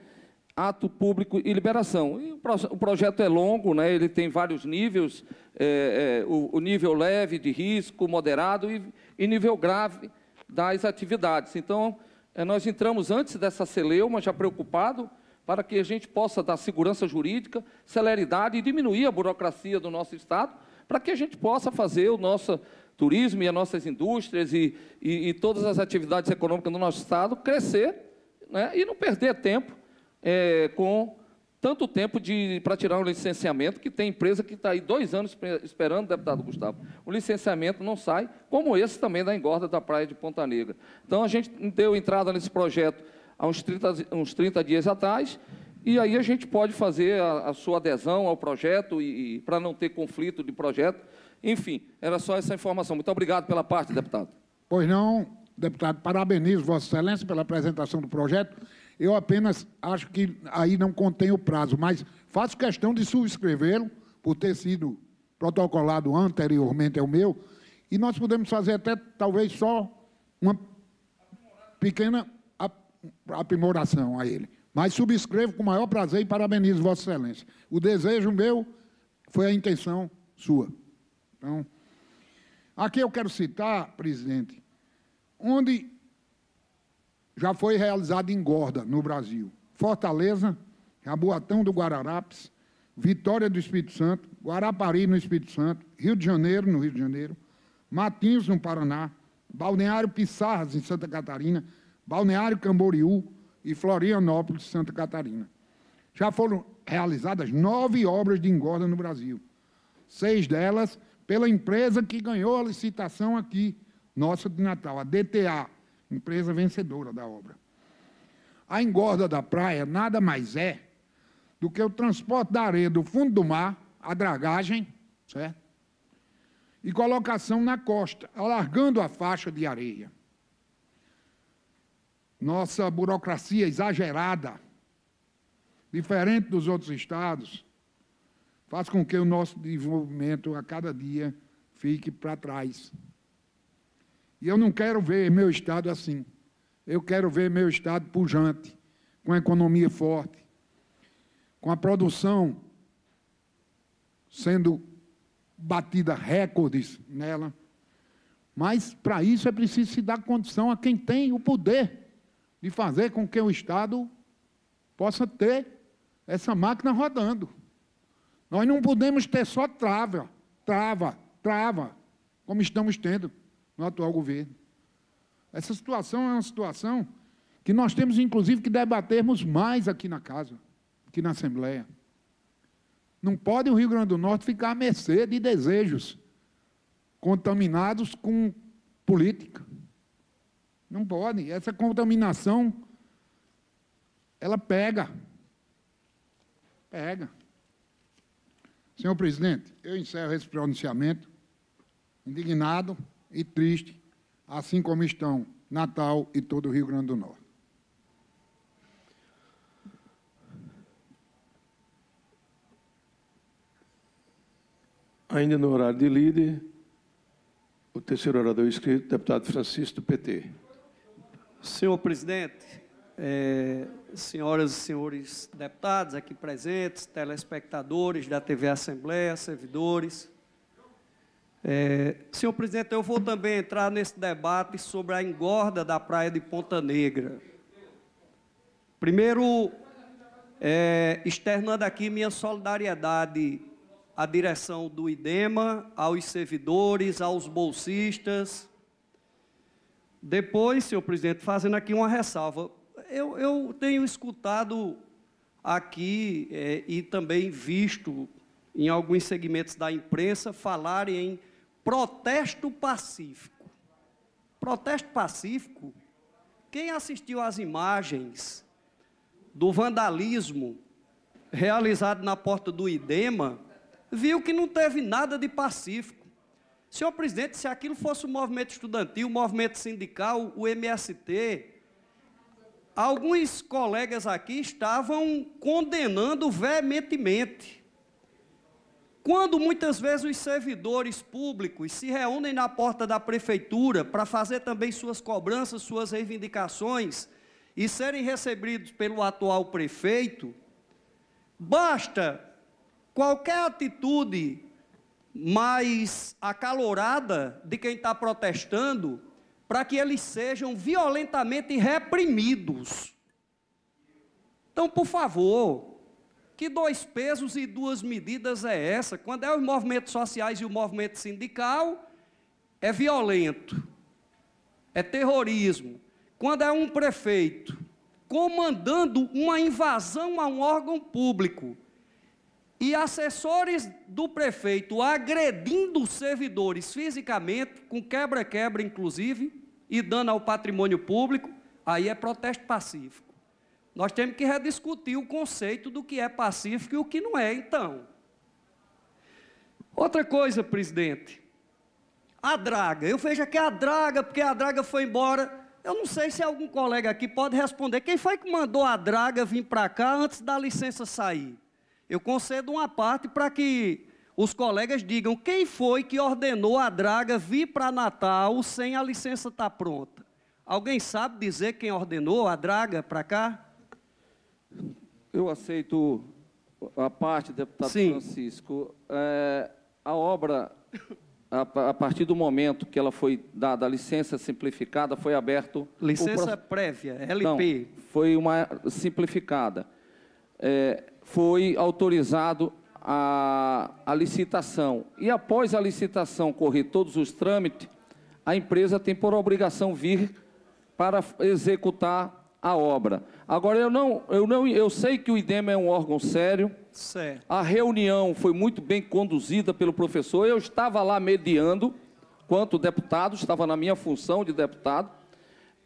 ato público e liberação. E o, pro, o, projeto é longo, né? ele tem vários níveis, é, é, o, o, nível leve de risco, moderado e, e nível grave das atividades. Então, é, nós entramos antes dessa celeuma, já preocupado, para que a gente possa dar segurança jurídica, celeridade e diminuir a burocracia do nosso Estado, para que a gente possa fazer o nosso turismo e as nossas indústrias e, e, e todas as atividades econômicas do nosso Estado crescer né, e não perder tempo é, com tanto tempo para tirar um licenciamento, que tem empresa que está aí dois anos esperando, deputado Gustavo. O licenciamento não sai, como esse também da engorda da Praia de Ponta Negra. Então, a gente deu entrada nesse projeto há uns 30, uns 30 dias atrás, e aí a gente pode fazer a, a sua adesão ao projeto, e, e para não ter conflito de projeto. Enfim, era só essa informação. Muito obrigado pela parte, deputado. Pois não, deputado, parabenizo Vossa Excelência pela apresentação do projeto. Eu apenas acho que aí não contém o prazo, mas faço questão de subscrevê-lo, por ter sido protocolado anteriormente ao meu, e nós podemos fazer até talvez só uma pequena aprimoração a ele. Mas subscrevo com o maior prazer e parabenizo Vossa Excelência. O desejo meu foi a intenção sua. Então, aqui eu quero citar, presidente, onde já foi realizada em Gorda, no Brasil. Fortaleza, Jaboatão do Guararapes, Vitória do Espírito Santo, Guarapari no Espírito Santo, Rio de Janeiro no Rio de Janeiro, Matinhos no Paraná, Balneário Pissarras em Santa Catarina, Balneário Camboriú e Florianópolis, Santa Catarina. Já foram realizadas nove obras de engorda no Brasil, seis delas pela empresa que ganhou a licitação aqui, nossa de Natal, a DTA, empresa vencedora da obra. A engorda da praia nada mais é do que o transporte da areia do fundo do mar, a dragagem, certo? E colocação na costa, alargando a faixa de areia. Nossa burocracia exagerada, diferente dos outros estados, faz com que o nosso desenvolvimento a cada dia fique para trás. E eu não quero ver meu Estado assim. Eu quero ver meu Estado pujante, com a economia forte, com a produção sendo batida recordes nela. Mas, para isso, é preciso se dar condição a quem tem o poder de fazer com que o Estado possa ter essa máquina rodando. Nós não podemos ter só trava, trava, trava, como estamos tendo no atual governo. Essa situação é uma situação que nós temos, inclusive, que debatermos mais aqui na casa, aqui na Assembleia. Não pode o Rio Grande do Norte ficar à mercê de desejos contaminados com política. Não pode. Essa contaminação, ela pega. Pega. Senhor presidente, eu encerro esse pronunciamento indignado e triste, assim como estão Natal e todo o Rio Grande do Norte. Ainda no horário de líder, o terceiro orador inscrito, deputado Francisco do PT. Senhor presidente, é, senhoras e senhores deputados aqui presentes, telespectadores da TV Assembleia, servidores, é, senhor presidente, eu vou também entrar nesse debate sobre a engorda da praia de Ponta Negra. Primeiro, é, externando aqui minha solidariedade à direção do IDEMA, aos servidores, aos bolsistas. Depois, senhor presidente, fazendo aqui uma ressalva. Eu, eu tenho escutado aqui é, e também visto em alguns segmentos da imprensa falarem em protesto pacífico. Protesto pacífico. Quem assistiu às imagens do vandalismo realizado na porta do Idema, viu que não teve nada de pacífico. Senhor presidente, se aquilo fosse o um movimento estudantil, o um movimento sindical, o MST, alguns colegas aqui estavam condenando veementemente quando muitas vezes os servidores públicos se reúnem na porta da prefeitura para fazer também suas cobranças, suas reivindicações e serem recebidos pelo atual prefeito, basta qualquer atitude mais acalorada de quem está protestando para que eles sejam violentamente reprimidos. Então, por favor, que dois pesos e duas medidas é essa? Quando é os movimentos sociais e o movimento sindical, é violento, é terrorismo. Quando é um prefeito comandando uma invasão a um órgão público e assessores do prefeito agredindo servidores fisicamente, com quebra-quebra inclusive, e dando ao patrimônio público, aí é protesto pacífico. Nós temos que rediscutir o conceito do que é pacífico e o que não é, então. Outra coisa, presidente. A draga. Eu vejo aqui a draga, porque a draga foi embora. Eu não sei se algum colega aqui pode responder. Quem foi que mandou a draga vir para cá antes da licença sair? Eu concedo uma parte para que os colegas digam quem foi que ordenou a draga vir para Natal sem a licença estar tá pronta. Alguém sabe dizer quem ordenou a draga para cá? Eu aceito a parte, deputado Sim. Francisco. É, a obra, a, a, partir do momento que ela foi dada a licença simplificada, foi aberto... Licença pro... prévia, LP. Não, foi uma simplificada. É, foi autorizado a, a licitação. E após a licitação correr todos os trâmites, a empresa tem por obrigação vir para executar a obra. Agora eu não, eu não, eu sei que o IDEMA é um órgão sério. Certo. A reunião foi muito bem conduzida pelo professor. Eu estava lá mediando, quanto deputado, estava na minha função de deputado.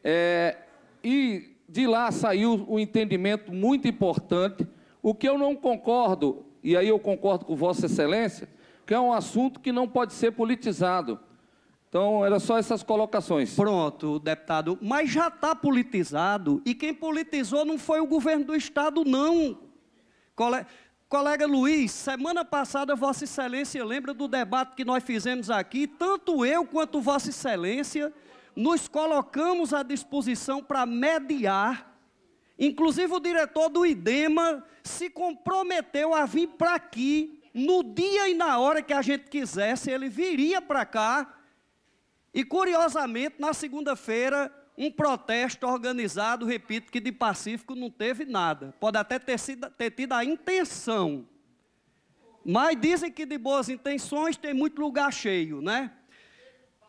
É, e de lá saiu um entendimento muito importante. O que eu não concordo, e aí eu concordo com Vossa Excelência, que é um assunto que não pode ser politizado. Então, era só essas colocações. Pronto, deputado. Mas já está politizado e quem politizou não foi o governo do Estado, não. Cole... Colega Luiz, semana passada, Vossa Excelência lembra do debate que nós fizemos aqui? Tanto eu quanto Vossa Excelência nos colocamos à disposição para mediar. Inclusive, o diretor do IDEMA se comprometeu a vir para aqui no dia e na hora que a gente quisesse, ele viria para cá e curiosamente, na segunda-feira, um protesto organizado, repito, que de pacífico não teve nada. Pode até ter, sido, ter tido a intenção. Mas dizem que de boas intenções tem muito lugar cheio, né?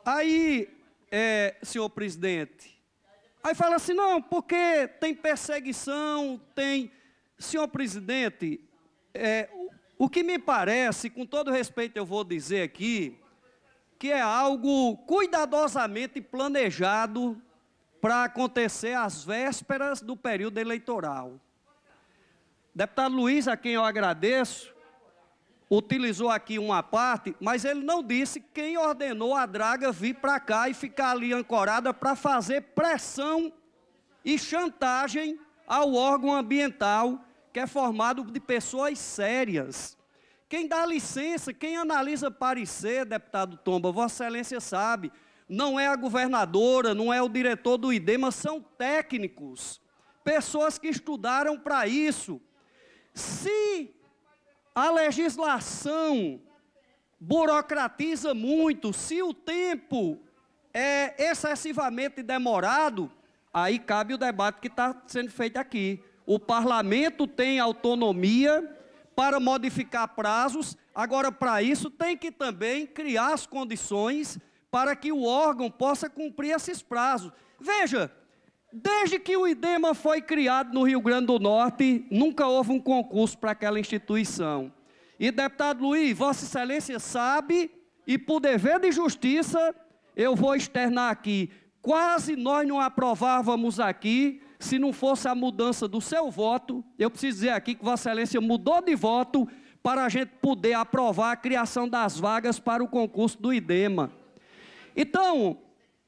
Aí, é, senhor presidente, aí fala assim: não, porque tem perseguição, tem. Senhor presidente, é, o, o que me parece, com todo respeito eu vou dizer aqui, que é algo cuidadosamente planejado para acontecer às vésperas do período eleitoral. Deputado Luiz, a quem eu agradeço, utilizou aqui uma parte, mas ele não disse quem ordenou a draga vir para cá e ficar ali ancorada para fazer pressão e chantagem ao órgão ambiental que é formado de pessoas sérias quem dá licença, quem analisa parecer, deputado Tomba, Vossa Excelência sabe, não é a governadora, não é o diretor do IDEMA, são técnicos, pessoas que estudaram para isso. Se a legislação burocratiza muito, se o tempo é excessivamente demorado, aí cabe o debate que está sendo feito aqui. O parlamento tem autonomia para modificar prazos. Agora, para isso, tem que também criar as condições para que o órgão possa cumprir esses prazos. Veja, desde que o IDEMA foi criado no Rio Grande do Norte, nunca houve um concurso para aquela instituição. E, deputado Luiz, Vossa Excelência sabe, e por dever de justiça, eu vou externar aqui. Quase nós não aprovávamos aqui se não fosse a mudança do seu voto, eu preciso dizer aqui que Vossa Excelência mudou de voto para a gente poder aprovar a criação das vagas para o concurso do IDEMA. Então,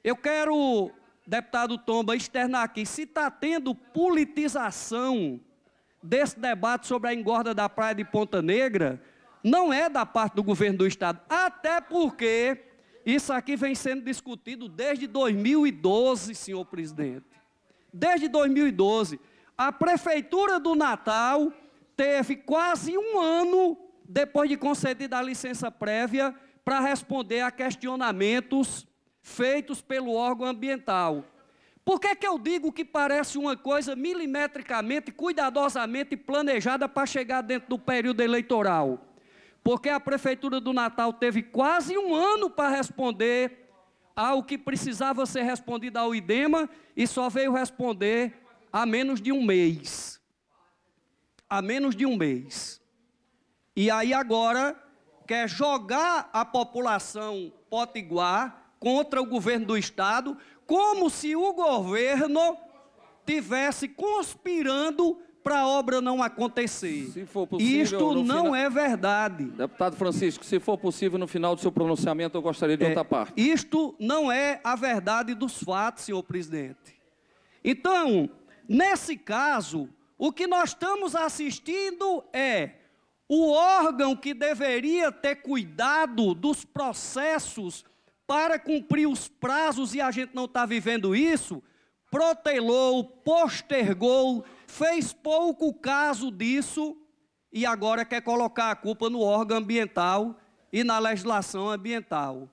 eu quero, deputado Tomba, externar aqui, se está tendo politização desse debate sobre a engorda da Praia de Ponta Negra, não é da parte do governo do Estado, até porque isso aqui vem sendo discutido desde 2012, senhor presidente desde 2012. A Prefeitura do Natal teve quase um ano depois de concedida a licença prévia para responder a questionamentos feitos pelo órgão ambiental. Por que, que eu digo que parece uma coisa milimetricamente, cuidadosamente planejada para chegar dentro do período eleitoral? Porque a Prefeitura do Natal teve quase um ano para responder ao que precisava ser respondido ao idema e só veio responder a menos de um mês. A menos de um mês. E aí agora quer jogar a população potiguar contra o governo do estado, como se o governo tivesse conspirando para a obra não acontecer. Se for possível, Isto não final... é verdade. Deputado Francisco, se for possível, no final do seu pronunciamento, eu gostaria de é, outra parte. Isto não é a verdade dos fatos, senhor presidente. Então, nesse caso, o que nós estamos assistindo é o órgão que deveria ter cuidado dos processos para cumprir os prazos e a gente não está vivendo isso, protelou, postergou, fez pouco caso disso e agora quer colocar a culpa no órgão ambiental e na legislação ambiental.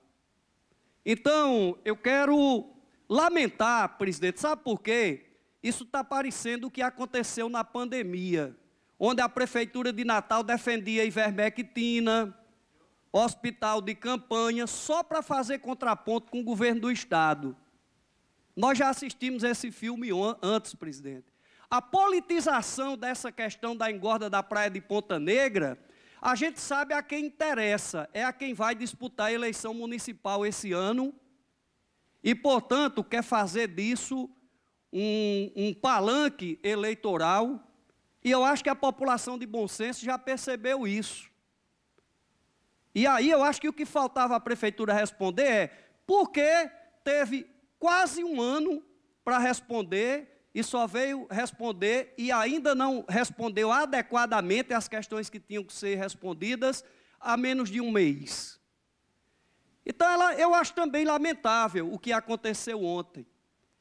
Então, eu quero lamentar, presidente, sabe por quê? Isso está parecendo o que aconteceu na pandemia, onde a prefeitura de Natal defendia ivermectina, hospital de campanha, só para fazer contraponto com o governo do Estado. Nós já assistimos esse filme antes, presidente. A politização dessa questão da engorda da Praia de Ponta Negra, a gente sabe a quem interessa, é a quem vai disputar a eleição municipal esse ano e, portanto, quer fazer disso um, um palanque eleitoral. E eu acho que a população de bom senso já percebeu isso. E aí eu acho que o que faltava a prefeitura responder é por que teve quase um ano para responder e só veio responder e ainda não respondeu adequadamente as questões que tinham que ser respondidas há menos de um mês. Então, ela, eu acho também lamentável o que aconteceu ontem.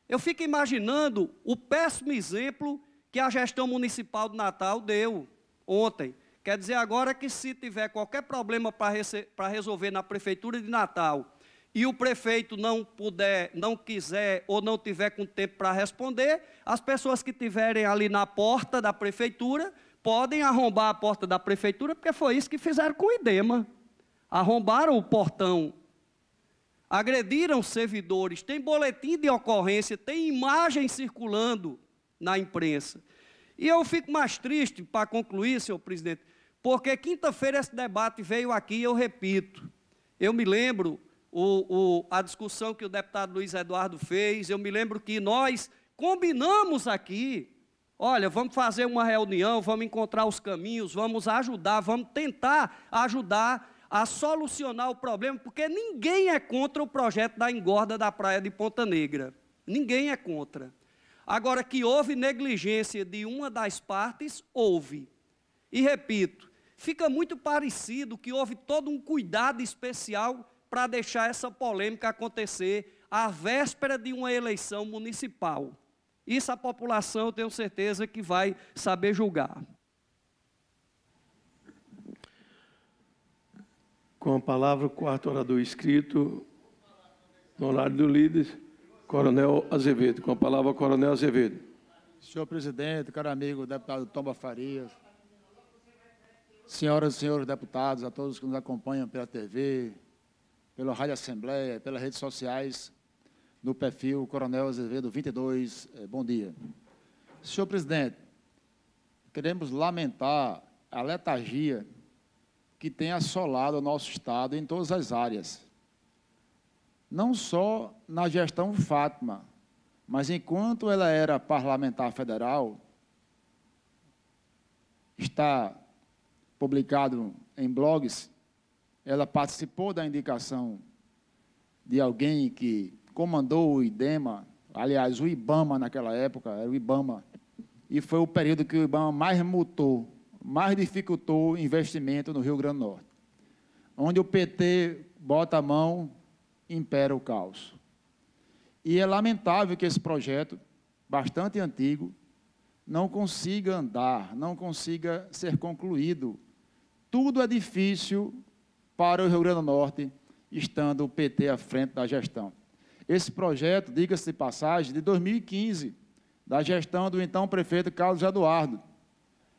Eu fico imaginando o péssimo exemplo que a gestão municipal do Natal deu ontem. Quer dizer agora que se tiver qualquer problema para resolver na prefeitura de Natal e o prefeito não puder, não quiser ou não tiver com tempo para responder, as pessoas que tiverem ali na porta da prefeitura podem arrombar a porta da prefeitura, porque foi isso que fizeram com o Idema. Arrombaram o portão, agrediram servidores, tem boletim de ocorrência, tem imagem circulando na imprensa. E eu fico mais triste, para concluir, senhor presidente, porque quinta-feira esse debate veio aqui, eu repito. Eu me lembro o, o, a discussão que o deputado Luiz Eduardo fez, eu me lembro que nós combinamos aqui, olha, vamos fazer uma reunião, vamos encontrar os caminhos, vamos ajudar, vamos tentar ajudar a solucionar o problema, porque ninguém é contra o projeto da engorda da praia de Ponta Negra. Ninguém é contra. Agora que houve negligência de uma das partes, houve. E repito, fica muito parecido que houve todo um cuidado especial para deixar essa polêmica acontecer à véspera de uma eleição municipal. Isso a população, eu tenho certeza, que vai saber julgar. Com a palavra, o quarto orador inscrito, no horário do líder, Coronel Azevedo. Com a palavra, Coronel Azevedo. Senhor presidente, caro amigo deputado Tomba Farias, senhoras e senhores deputados, a todos que nos acompanham pela TV, pela Rádio Assembleia, pelas redes sociais, no perfil Coronel Azevedo 22. Eh, bom dia. Senhor presidente, queremos lamentar a letargia que tem assolado o nosso Estado em todas as áreas. Não só na gestão Fátima, mas enquanto ela era parlamentar federal, está publicado em blogs ela participou da indicação de alguém que comandou o IDEMA, aliás, o IBAMA naquela época, era o IBAMA, e foi o período que o IBAMA mais mutou, mais dificultou o investimento no Rio Grande do Norte. Onde o PT bota a mão, impera o caos. E é lamentável que esse projeto, bastante antigo, não consiga andar, não consiga ser concluído. Tudo é difícil para o Rio Grande do Norte, estando o PT à frente da gestão. Esse projeto, diga-se de passagem, de 2015, da gestão do então prefeito Carlos Eduardo.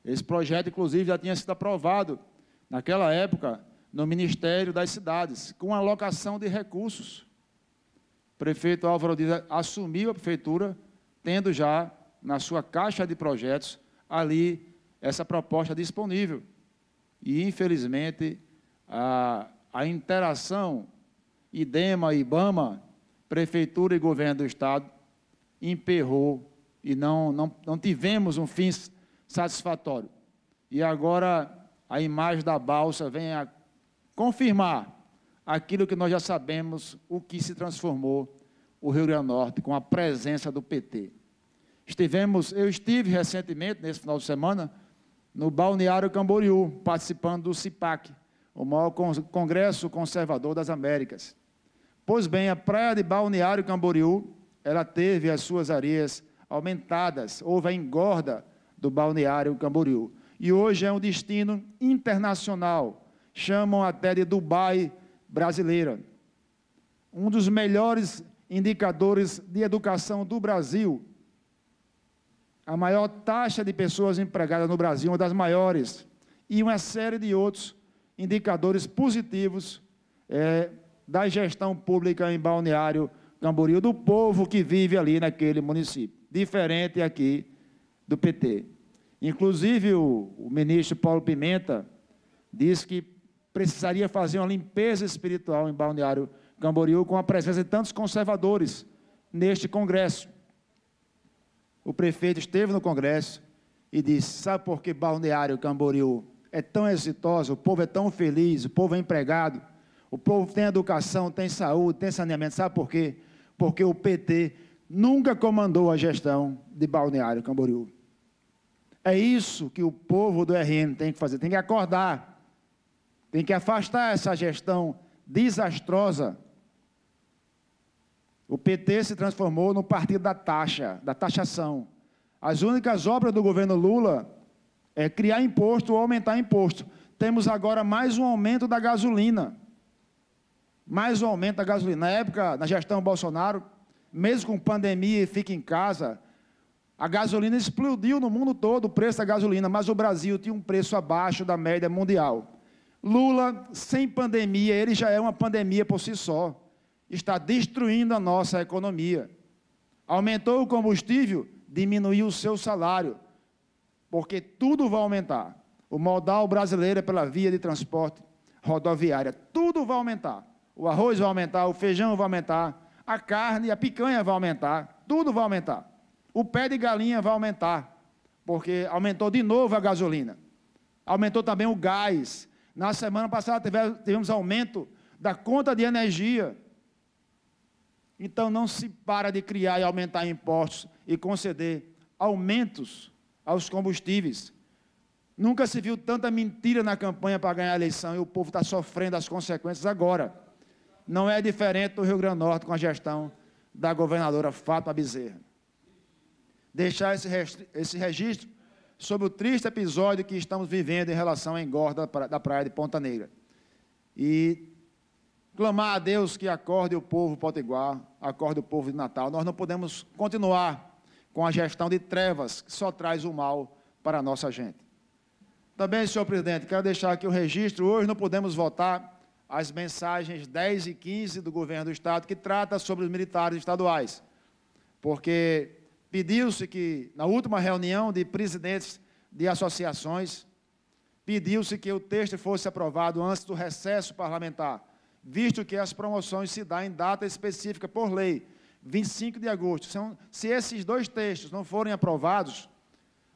Esse projeto, inclusive, já tinha sido aprovado, naquela época, no Ministério das Cidades, com alocação de recursos. O prefeito Álvaro Dias assumiu a prefeitura, tendo já na sua caixa de projetos ali essa proposta disponível. E, infelizmente, a, a interação IDEMA, e IBAMA, Prefeitura e Governo do Estado, emperrou e não, não, não tivemos um fim satisfatório. E agora a imagem da balsa vem a confirmar aquilo que nós já sabemos, o que se transformou o Rio Grande do Norte com a presença do PT. Estivemos, eu estive recentemente, nesse final de semana, no Balneário Camboriú, participando do CIPAC, o maior congresso conservador das Américas. Pois bem, a praia de Balneário Camboriú, ela teve as suas areias aumentadas, houve a engorda do Balneário Camboriú. E hoje é um destino internacional, chamam até de Dubai brasileira. Um dos melhores indicadores de educação do Brasil. A maior taxa de pessoas empregadas no Brasil, uma das maiores. E uma série de outros indicadores positivos é, da gestão pública em Balneário Camboriú, do povo que vive ali naquele município, diferente aqui do PT. Inclusive, o, o ministro Paulo Pimenta disse que precisaria fazer uma limpeza espiritual em Balneário Camboriú com a presença de tantos conservadores neste congresso. O prefeito esteve no congresso e disse: "Sabe por que Balneário Camboriú é tão exitosa, o povo é tão feliz, o povo é empregado, o povo tem educação, tem saúde, tem saneamento. Sabe por quê? Porque o PT nunca comandou a gestão de Balneário Camboriú. É isso que o povo do RN tem que fazer, tem que acordar, tem que afastar essa gestão desastrosa. O PT se transformou no partido da taxa, da taxação. As únicas obras do governo Lula é, criar imposto ou aumentar imposto. Temos agora mais um aumento da gasolina. Mais um aumento da gasolina. Na época, na gestão Bolsonaro, mesmo com pandemia e fica em casa, a gasolina explodiu no mundo todo o preço da gasolina, mas o Brasil tinha um preço abaixo da média mundial. Lula, sem pandemia, ele já é uma pandemia por si só. Está destruindo a nossa economia. Aumentou o combustível, diminuiu o seu salário porque tudo vai aumentar. O modal brasileiro é pela via de transporte rodoviária. Tudo vai aumentar. O arroz vai aumentar, o feijão vai aumentar, a carne, a picanha vai aumentar, tudo vai aumentar. O pé de galinha vai aumentar, porque aumentou de novo a gasolina. Aumentou também o gás. Na semana passada tivemos aumento da conta de energia. Então não se para de criar e aumentar impostos e conceder aumentos aos combustíveis. Nunca se viu tanta mentira na campanha para ganhar a eleição e o povo está sofrendo as consequências agora. Não é diferente do Rio Grande do Norte com a gestão da governadora Fátima Bezerra. Deixar esse, esse registro sobre o triste episódio que estamos vivendo em relação à engorda da praia de Ponta Negra. E clamar a Deus que acorde o povo potiguar, acorde o povo de Natal. Nós não podemos continuar com a gestão de trevas que só traz o mal para a nossa gente. Também, senhor presidente, quero deixar aqui o registro. Hoje não podemos votar as mensagens 10 e 15 do governo do Estado que trata sobre os militares estaduais, porque pediu-se que, na última reunião de presidentes de associações, pediu-se que o texto fosse aprovado antes do recesso parlamentar, visto que as promoções se dão em data específica por lei, 25 de agosto. É se esses dois textos não forem aprovados,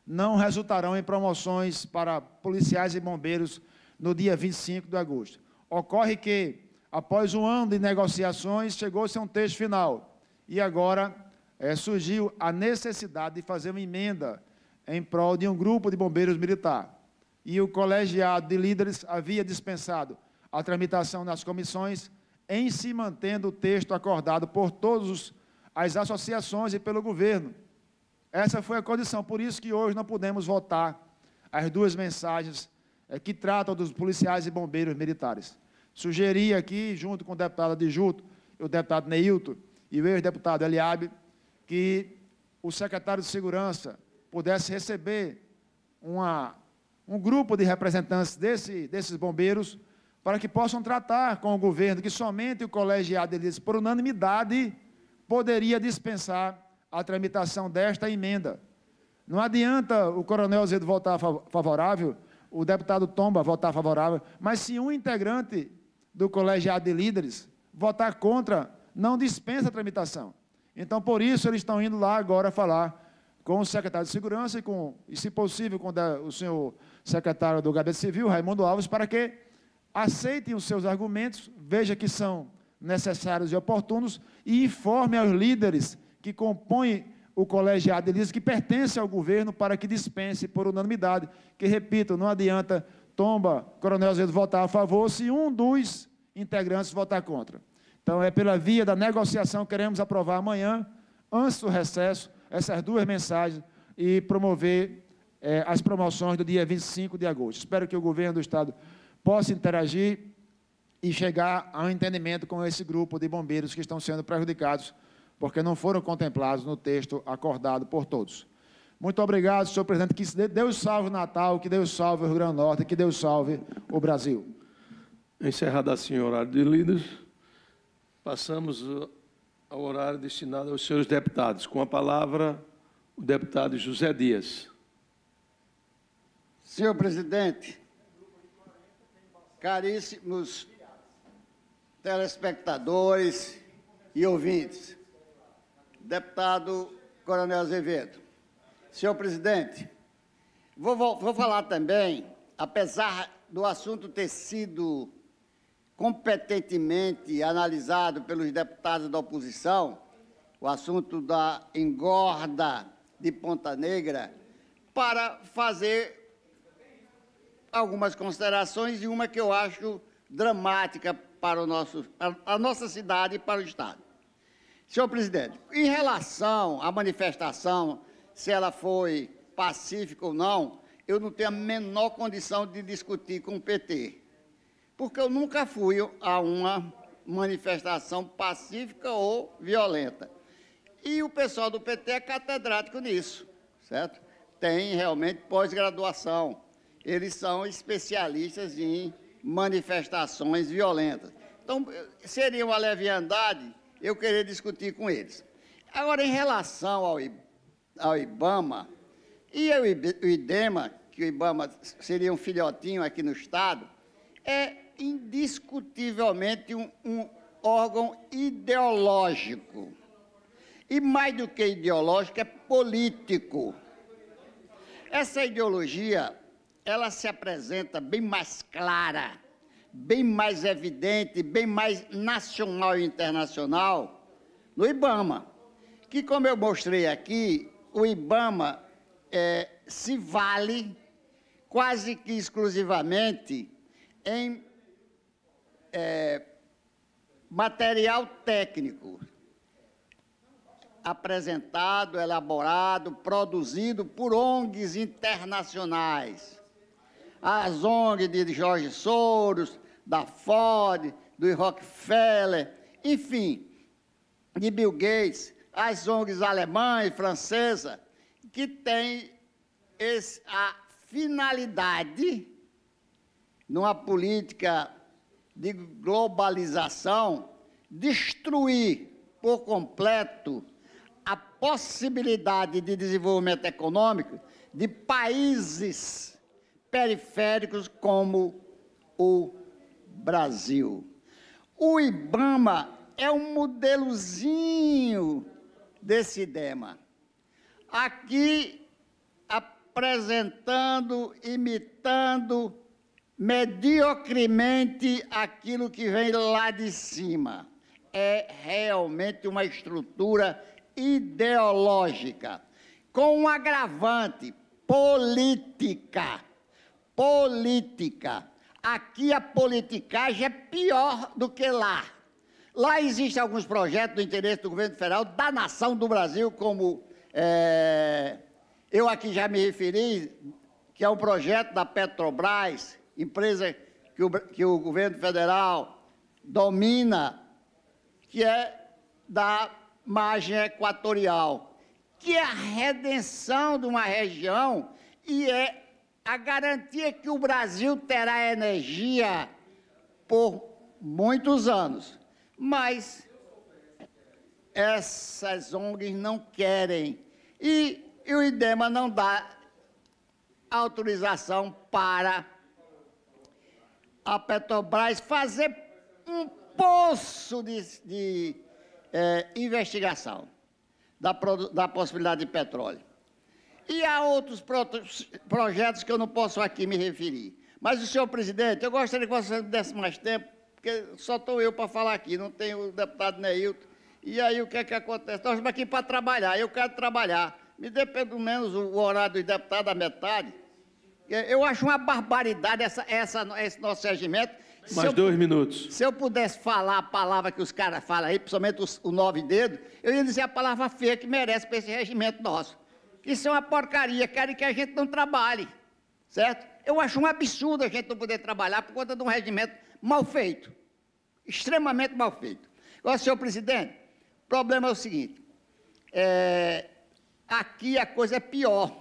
não resultarão em promoções para policiais e bombeiros no dia 25 de agosto. Ocorre que, após um ano de negociações, chegou-se a um texto final. E agora é, surgiu a necessidade de fazer uma emenda em prol de um grupo de bombeiros militar. E o colegiado de líderes havia dispensado a tramitação nas comissões, em se mantendo o texto acordado por todos os as associações e pelo governo. Essa foi a condição, por isso que hoje não pudemos votar as duas mensagens eh, que tratam dos policiais e bombeiros militares. Sugeri aqui, junto com o deputado Adjuto, o deputado Neilton e o ex-deputado Eliabe, que o secretário de Segurança pudesse receber uma, um grupo de representantes desse, desses bombeiros para que possam tratar com o governo que somente o colegiado deles, por unanimidade, poderia dispensar a tramitação desta emenda. Não adianta o coronel Zedo votar favorável, o deputado Tomba votar favorável, mas se um integrante do colegiado de líderes votar contra, não dispensa a tramitação. Então, por isso, eles estão indo lá agora falar com o secretário de Segurança e, com, e se possível, com o senhor secretário do Gabinete Civil, Raimundo Alves, para que aceitem os seus argumentos, veja que são necessários e oportunos e informe aos líderes que compõem o colegiado de que pertence ao governo para que dispense por unanimidade, que, repito, não adianta tomba Coronel Azevedo votar a favor se um dos integrantes votar contra. Então, é pela via da negociação que queremos aprovar amanhã, antes do recesso, essas duas mensagens e promover eh, as promoções do dia 25 de agosto. Espero que o governo do Estado possa interagir e chegar a um entendimento com esse grupo de bombeiros que estão sendo prejudicados porque não foram contemplados no texto acordado por todos. Muito obrigado, senhor presidente. Que Deus salve o Natal, que Deus salve o Rio Grande do Norte, que Deus salve o Brasil. Encerrada assim o horário de líderes, passamos ao horário destinado aos senhores deputados. Com a palavra, o deputado José Dias. Senhor presidente, caríssimos telespectadores e ouvintes. Deputado Coronel Azevedo, senhor presidente, vou, vou falar também, apesar do assunto ter sido competentemente analisado pelos deputados da oposição, o assunto da engorda de Ponta Negra, para fazer algumas considerações e uma que eu acho dramática para o nosso, a, a nossa cidade e para o Estado. Senhor presidente, em relação à manifestação, se ela foi pacífica ou não, eu não tenho a menor condição de discutir com o PT, porque eu nunca fui a uma manifestação pacífica ou violenta. E o pessoal do PT é catedrático nisso, certo? Tem realmente pós-graduação. Eles são especialistas em manifestações violentas. Então, seria uma leviandade eu querer discutir com eles. Agora, em relação ao, ao IBAMA e ao IDEMA, que o IBAMA seria um filhotinho aqui no Estado, é indiscutivelmente um, um órgão ideológico. E mais do que ideológico, é político. Essa ideologia ela se apresenta bem mais clara, bem mais evidente, bem mais nacional e internacional no IBAMA. Que, como eu mostrei aqui, o IBAMA é, se vale quase que exclusivamente em é, material técnico apresentado, elaborado, produzido por ONGs internacionais as ONG de Jorge Soros, da Ford, do Rockefeller, enfim, de Bill Gates, as ONGs alemã e francesa, que têm esse, a finalidade, numa política de globalização, destruir por completo a possibilidade de desenvolvimento econômico de países periféricos como o Brasil. O IBAMA é um modelozinho desse dema. Aqui apresentando, imitando mediocremente aquilo que vem lá de cima. É realmente uma estrutura ideológica, com um agravante política política. Aqui a politicagem é pior do que lá. Lá existem alguns projetos do interesse do governo federal, da nação do Brasil, como é, eu aqui já me referi, que é um projeto da Petrobras, empresa que o, que o governo federal domina, que é da margem equatorial, que é a redenção de uma região e é a garantia é que o Brasil terá energia por muitos anos. Mas essas ONGs não querem. E, e o IDEMA não dá autorização para a Petrobras fazer um poço de, de é, investigação da, da possibilidade de petróleo. E há outros projetos que eu não posso aqui me referir. Mas senhor presidente, eu gostaria que você desse mais tempo, porque só estou eu para falar aqui, não tem o deputado Neilton. E aí o que é que acontece? Nós estamos aqui para trabalhar, eu quero trabalhar. Me dê pelo menos o horário dos deputados à metade. É, eu acho uma barbaridade essa, essa, esse nosso regimento. Mais eu, dois minutos. Se eu pudesse falar a palavra que os caras falam aí, principalmente os, o nove dedos, eu ia dizer a palavra feia que merece para esse regimento nosso. Isso é uma porcaria, querem que a gente não trabalhe, certo? Eu acho um absurdo a gente não poder trabalhar por conta de um regimento mal feito, extremamente mal feito. Agora, senhor presidente, o problema é o seguinte, é, aqui a coisa é pior,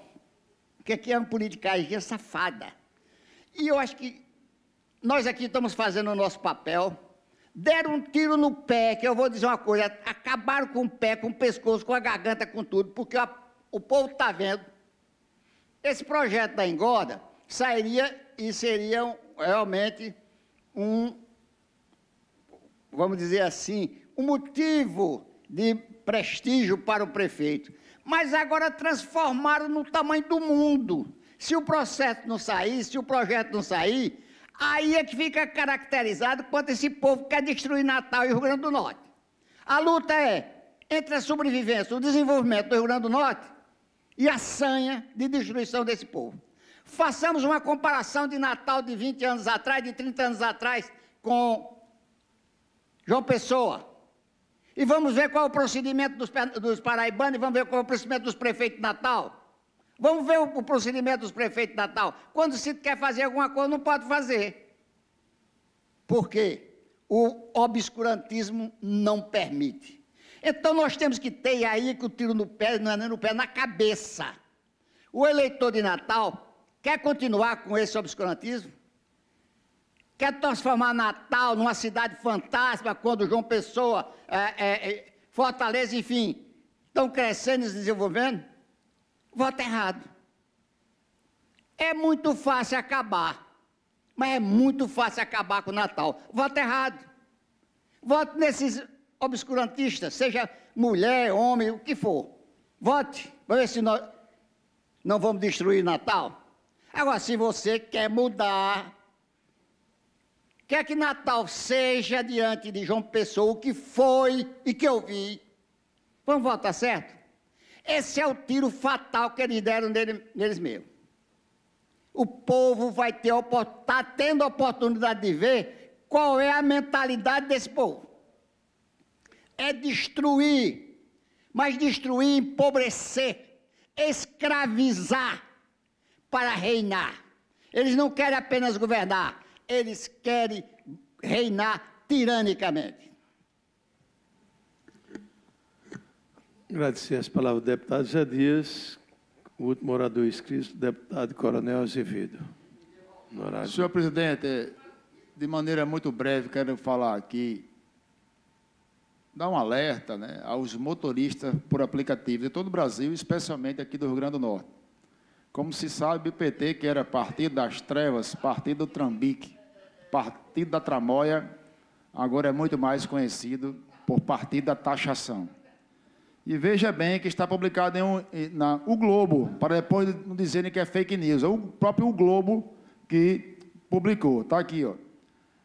porque aqui é uma politicagem safada. E eu acho que nós aqui estamos fazendo o nosso papel, deram um tiro no pé, que eu vou dizer uma coisa, acabaram com o pé, com o pescoço, com a garganta, com tudo, porque a o povo está vendo. Esse projeto da engorda sairia e seria realmente um, vamos dizer assim, um motivo de prestígio para o prefeito. Mas agora transformaram no tamanho do mundo. Se o processo não sair, se o projeto não sair, aí é que fica caracterizado quanto esse povo quer destruir Natal e Rio Grande do Norte. A luta é entre a sobrevivência, o desenvolvimento do Rio Grande do Norte e a sanha de destruição desse povo. Façamos uma comparação de Natal de 20 anos atrás, de 30 anos atrás, com João Pessoa. E vamos ver qual é o procedimento dos, dos paraibanos e vamos ver qual é o procedimento dos prefeitos de Natal. Vamos ver o, o procedimento dos prefeitos de Natal. Quando se quer fazer alguma coisa, não pode fazer. Por quê? O obscurantismo não permite. Então nós temos que ter aí que o tiro no pé, não é nem no pé, na cabeça. O eleitor de Natal quer continuar com esse obscurantismo? Quer transformar Natal numa cidade fantasma quando João Pessoa, é, é, é, Fortaleza, enfim, estão crescendo e se desenvolvendo? Voto errado. É muito fácil acabar, mas é muito fácil acabar com o Natal. Voto errado. Voto nesses obscurantista, seja mulher, homem, o que for. Vote, vamos ver se nós não vamos destruir Natal. Agora, se você quer mudar, quer que Natal seja diante de João Pessoa o que foi e que eu vi, vamos votar certo? Esse é o tiro fatal que eles deram nele, neles mesmos. O povo vai ter, está tendo a oportunidade de ver qual é a mentalidade desse povo é destruir, mas destruir, empobrecer, escravizar para reinar. Eles não querem apenas governar, eles querem reinar tiranicamente. Agradecer as palavras do deputado Zé Dias, o último orador inscrito, deputado Coronel Azevedo. Senhor presidente, de maneira muito breve, quero falar aqui dar um alerta né, aos motoristas por aplicativo de todo o Brasil, especialmente aqui do Rio Grande do Norte. Como se sabe, o PT, que era partido das trevas, partido do trambique, partido da tramóia, agora é muito mais conhecido por partido da taxação. E veja bem que está publicado em um, na O Globo, para depois não dizerem que é fake news. É o próprio O Globo que publicou. Está aqui, ó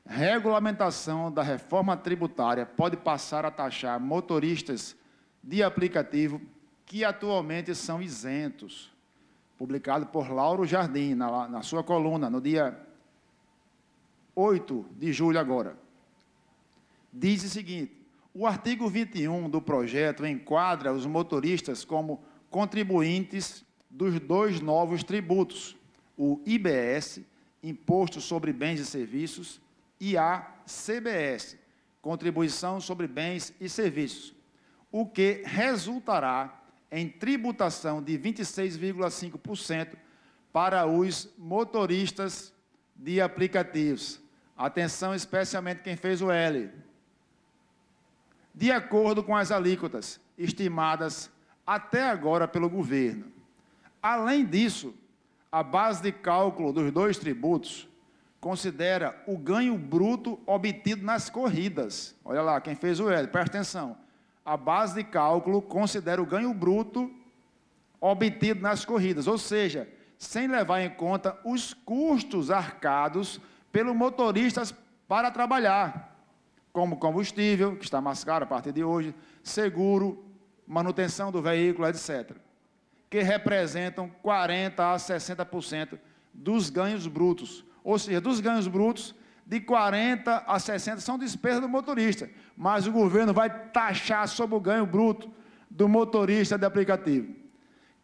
regulamentação da reforma tributária pode passar a taxar motoristas de aplicativo que atualmente são isentos. Publicado por Lauro Jardim, na, na sua coluna, no dia 8 de julho agora. Diz o seguinte, o artigo 21 do projeto enquadra os motoristas como contribuintes dos dois novos tributos, o IBS, Imposto sobre Bens e Serviços, e a CBS, Contribuição sobre Bens e Serviços, o que resultará em tributação de 26,5% para os motoristas de aplicativos. Atenção, especialmente quem fez o L. De acordo com as alíquotas estimadas até agora pelo governo. Além disso, a base de cálculo dos dois tributos considera o ganho bruto obtido nas corridas. Olha lá, quem fez o L, presta atenção. A base de cálculo considera o ganho bruto obtido nas corridas, ou seja, sem levar em conta os custos arcados pelo motorista para trabalhar, como combustível, que está mais caro a partir de hoje, seguro, manutenção do veículo, etc., que representam 40% a 60% dos ganhos brutos ou seja, dos ganhos brutos, de 40 a 60 são despesas do motorista, mas o governo vai taxar sobre o ganho bruto do motorista de aplicativo.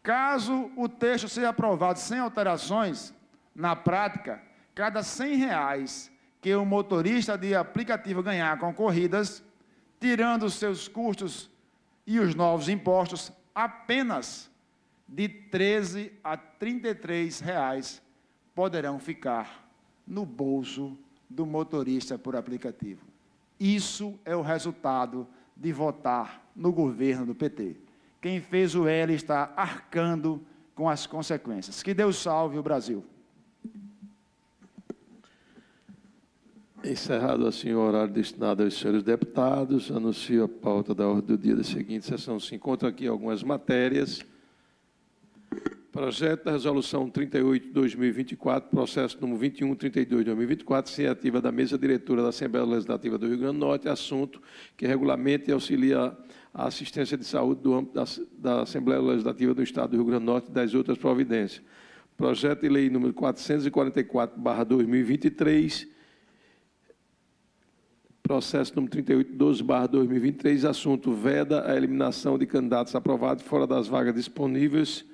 Caso o texto seja aprovado sem alterações, na prática, cada R$ 100 reais que o motorista de aplicativo ganhar com corridas, tirando os seus custos e os novos impostos, apenas de 13 a 33 reais poderão ficar no bolso do motorista por aplicativo. Isso é o resultado de votar no governo do PT. Quem fez o L está arcando com as consequências. Que Deus salve o Brasil. Encerrado assim o horário destinado aos senhores deputados, anuncio a pauta da ordem do dia da seguinte sessão. Se encontram aqui algumas matérias. Projeto da Resolução 38-2024, processo número 2132-2024, iniciativa é da mesa diretora da Assembleia Legislativa do Rio Grande do Norte, assunto que regulamenta e auxilia a assistência de saúde do âmbito da, Assembleia Legislativa do Estado do Rio Grande do Norte e das outras providências. Projeto de Lei número 444-2023, processo número 3812-2023, assunto veda a eliminação de candidatos aprovados fora das vagas disponíveis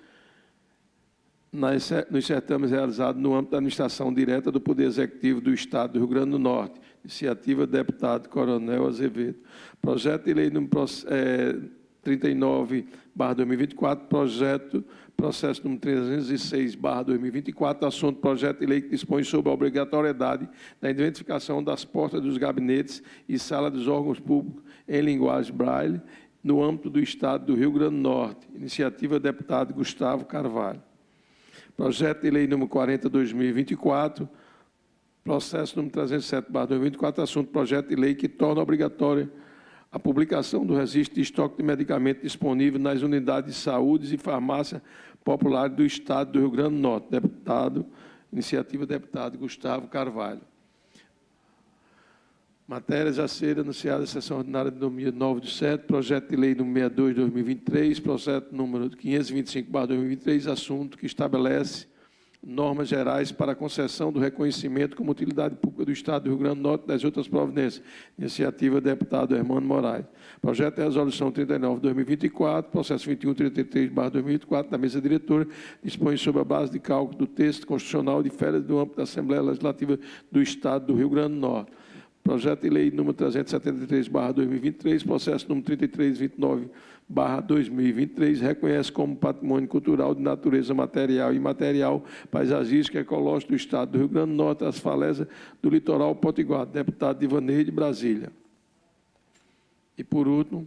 nas, nos certames realizados no âmbito da administração direta do Poder Executivo do Estado do Rio Grande do Norte. Iniciativa deputado Coronel Azevedo. Projeto de lei número é, 39, barra 2024, projeto, processo número 306, barra 2024, assunto, projeto de lei que dispõe sobre a obrigatoriedade da identificação das portas dos gabinetes e sala dos órgãos públicos em linguagem braille no âmbito do Estado do Rio Grande do Norte. Iniciativa deputado Gustavo Carvalho. Projeto de Lei nº 40, 2024, processo número 307, 2024, assunto projeto de lei que torna obrigatória a publicação do registro de estoque de medicamento disponível nas unidades de saúde e farmácia popular do Estado do Rio Grande do Norte. Deputado, iniciativa deputado Gustavo Carvalho. Matérias a ser anunciadas sessão ordinária de 2009 de 7, projeto de lei número 62 de 2023, projeto número 525 2023, assunto que estabelece normas gerais para a concessão do reconhecimento como utilidade pública do Estado do Rio Grande do Norte das outras providências. Iniciativa do deputado Hermano Moraes. Projeto de resolução 39 2024, processo 21 33 2024, da mesa diretora, dispõe sobre a base de cálculo do texto constitucional de férias do âmbito da Assembleia Legislativa do Estado do Rio Grande do Norte. Projeto de Lei número 373, barra 2023, processo número 3329, barra 2023, reconhece como patrimônio cultural de natureza material e imaterial, paisagística e ecológica do Estado do Rio Grande do Norte, as falésias do litoral potiguar. Deputado Ivaneide, de Brasília. E, por último,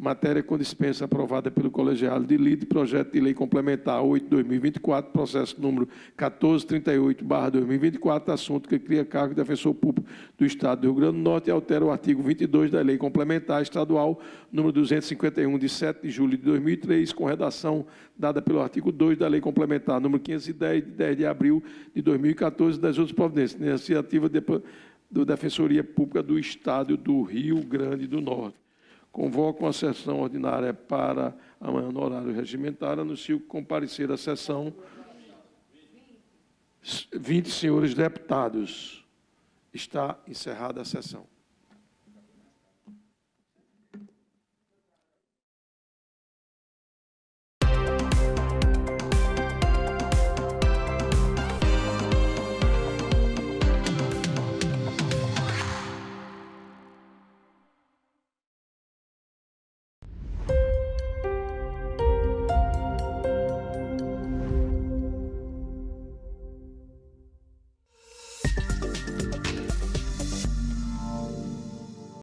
matéria com dispensa aprovada pelo colegiado de lide, projeto de lei complementar 8/2024, processo número 1438/2024, assunto que cria cargo de defensor público do Estado do Rio Grande do Norte e altera o artigo 22 da Lei Complementar Estadual número 251 de 7 de julho de 2003, com redação dada pelo artigo 2 da Lei Complementar número 510 de 10 de abril de 2014 das outras providências, iniciativa de, do Defensoria Pública do Estado do Rio Grande do Norte. Convoco a sessão ordinária para amanhã no horário regimentar. Anuncio que comparecer à sessão 20 senhores deputados. Está encerrada a sessão.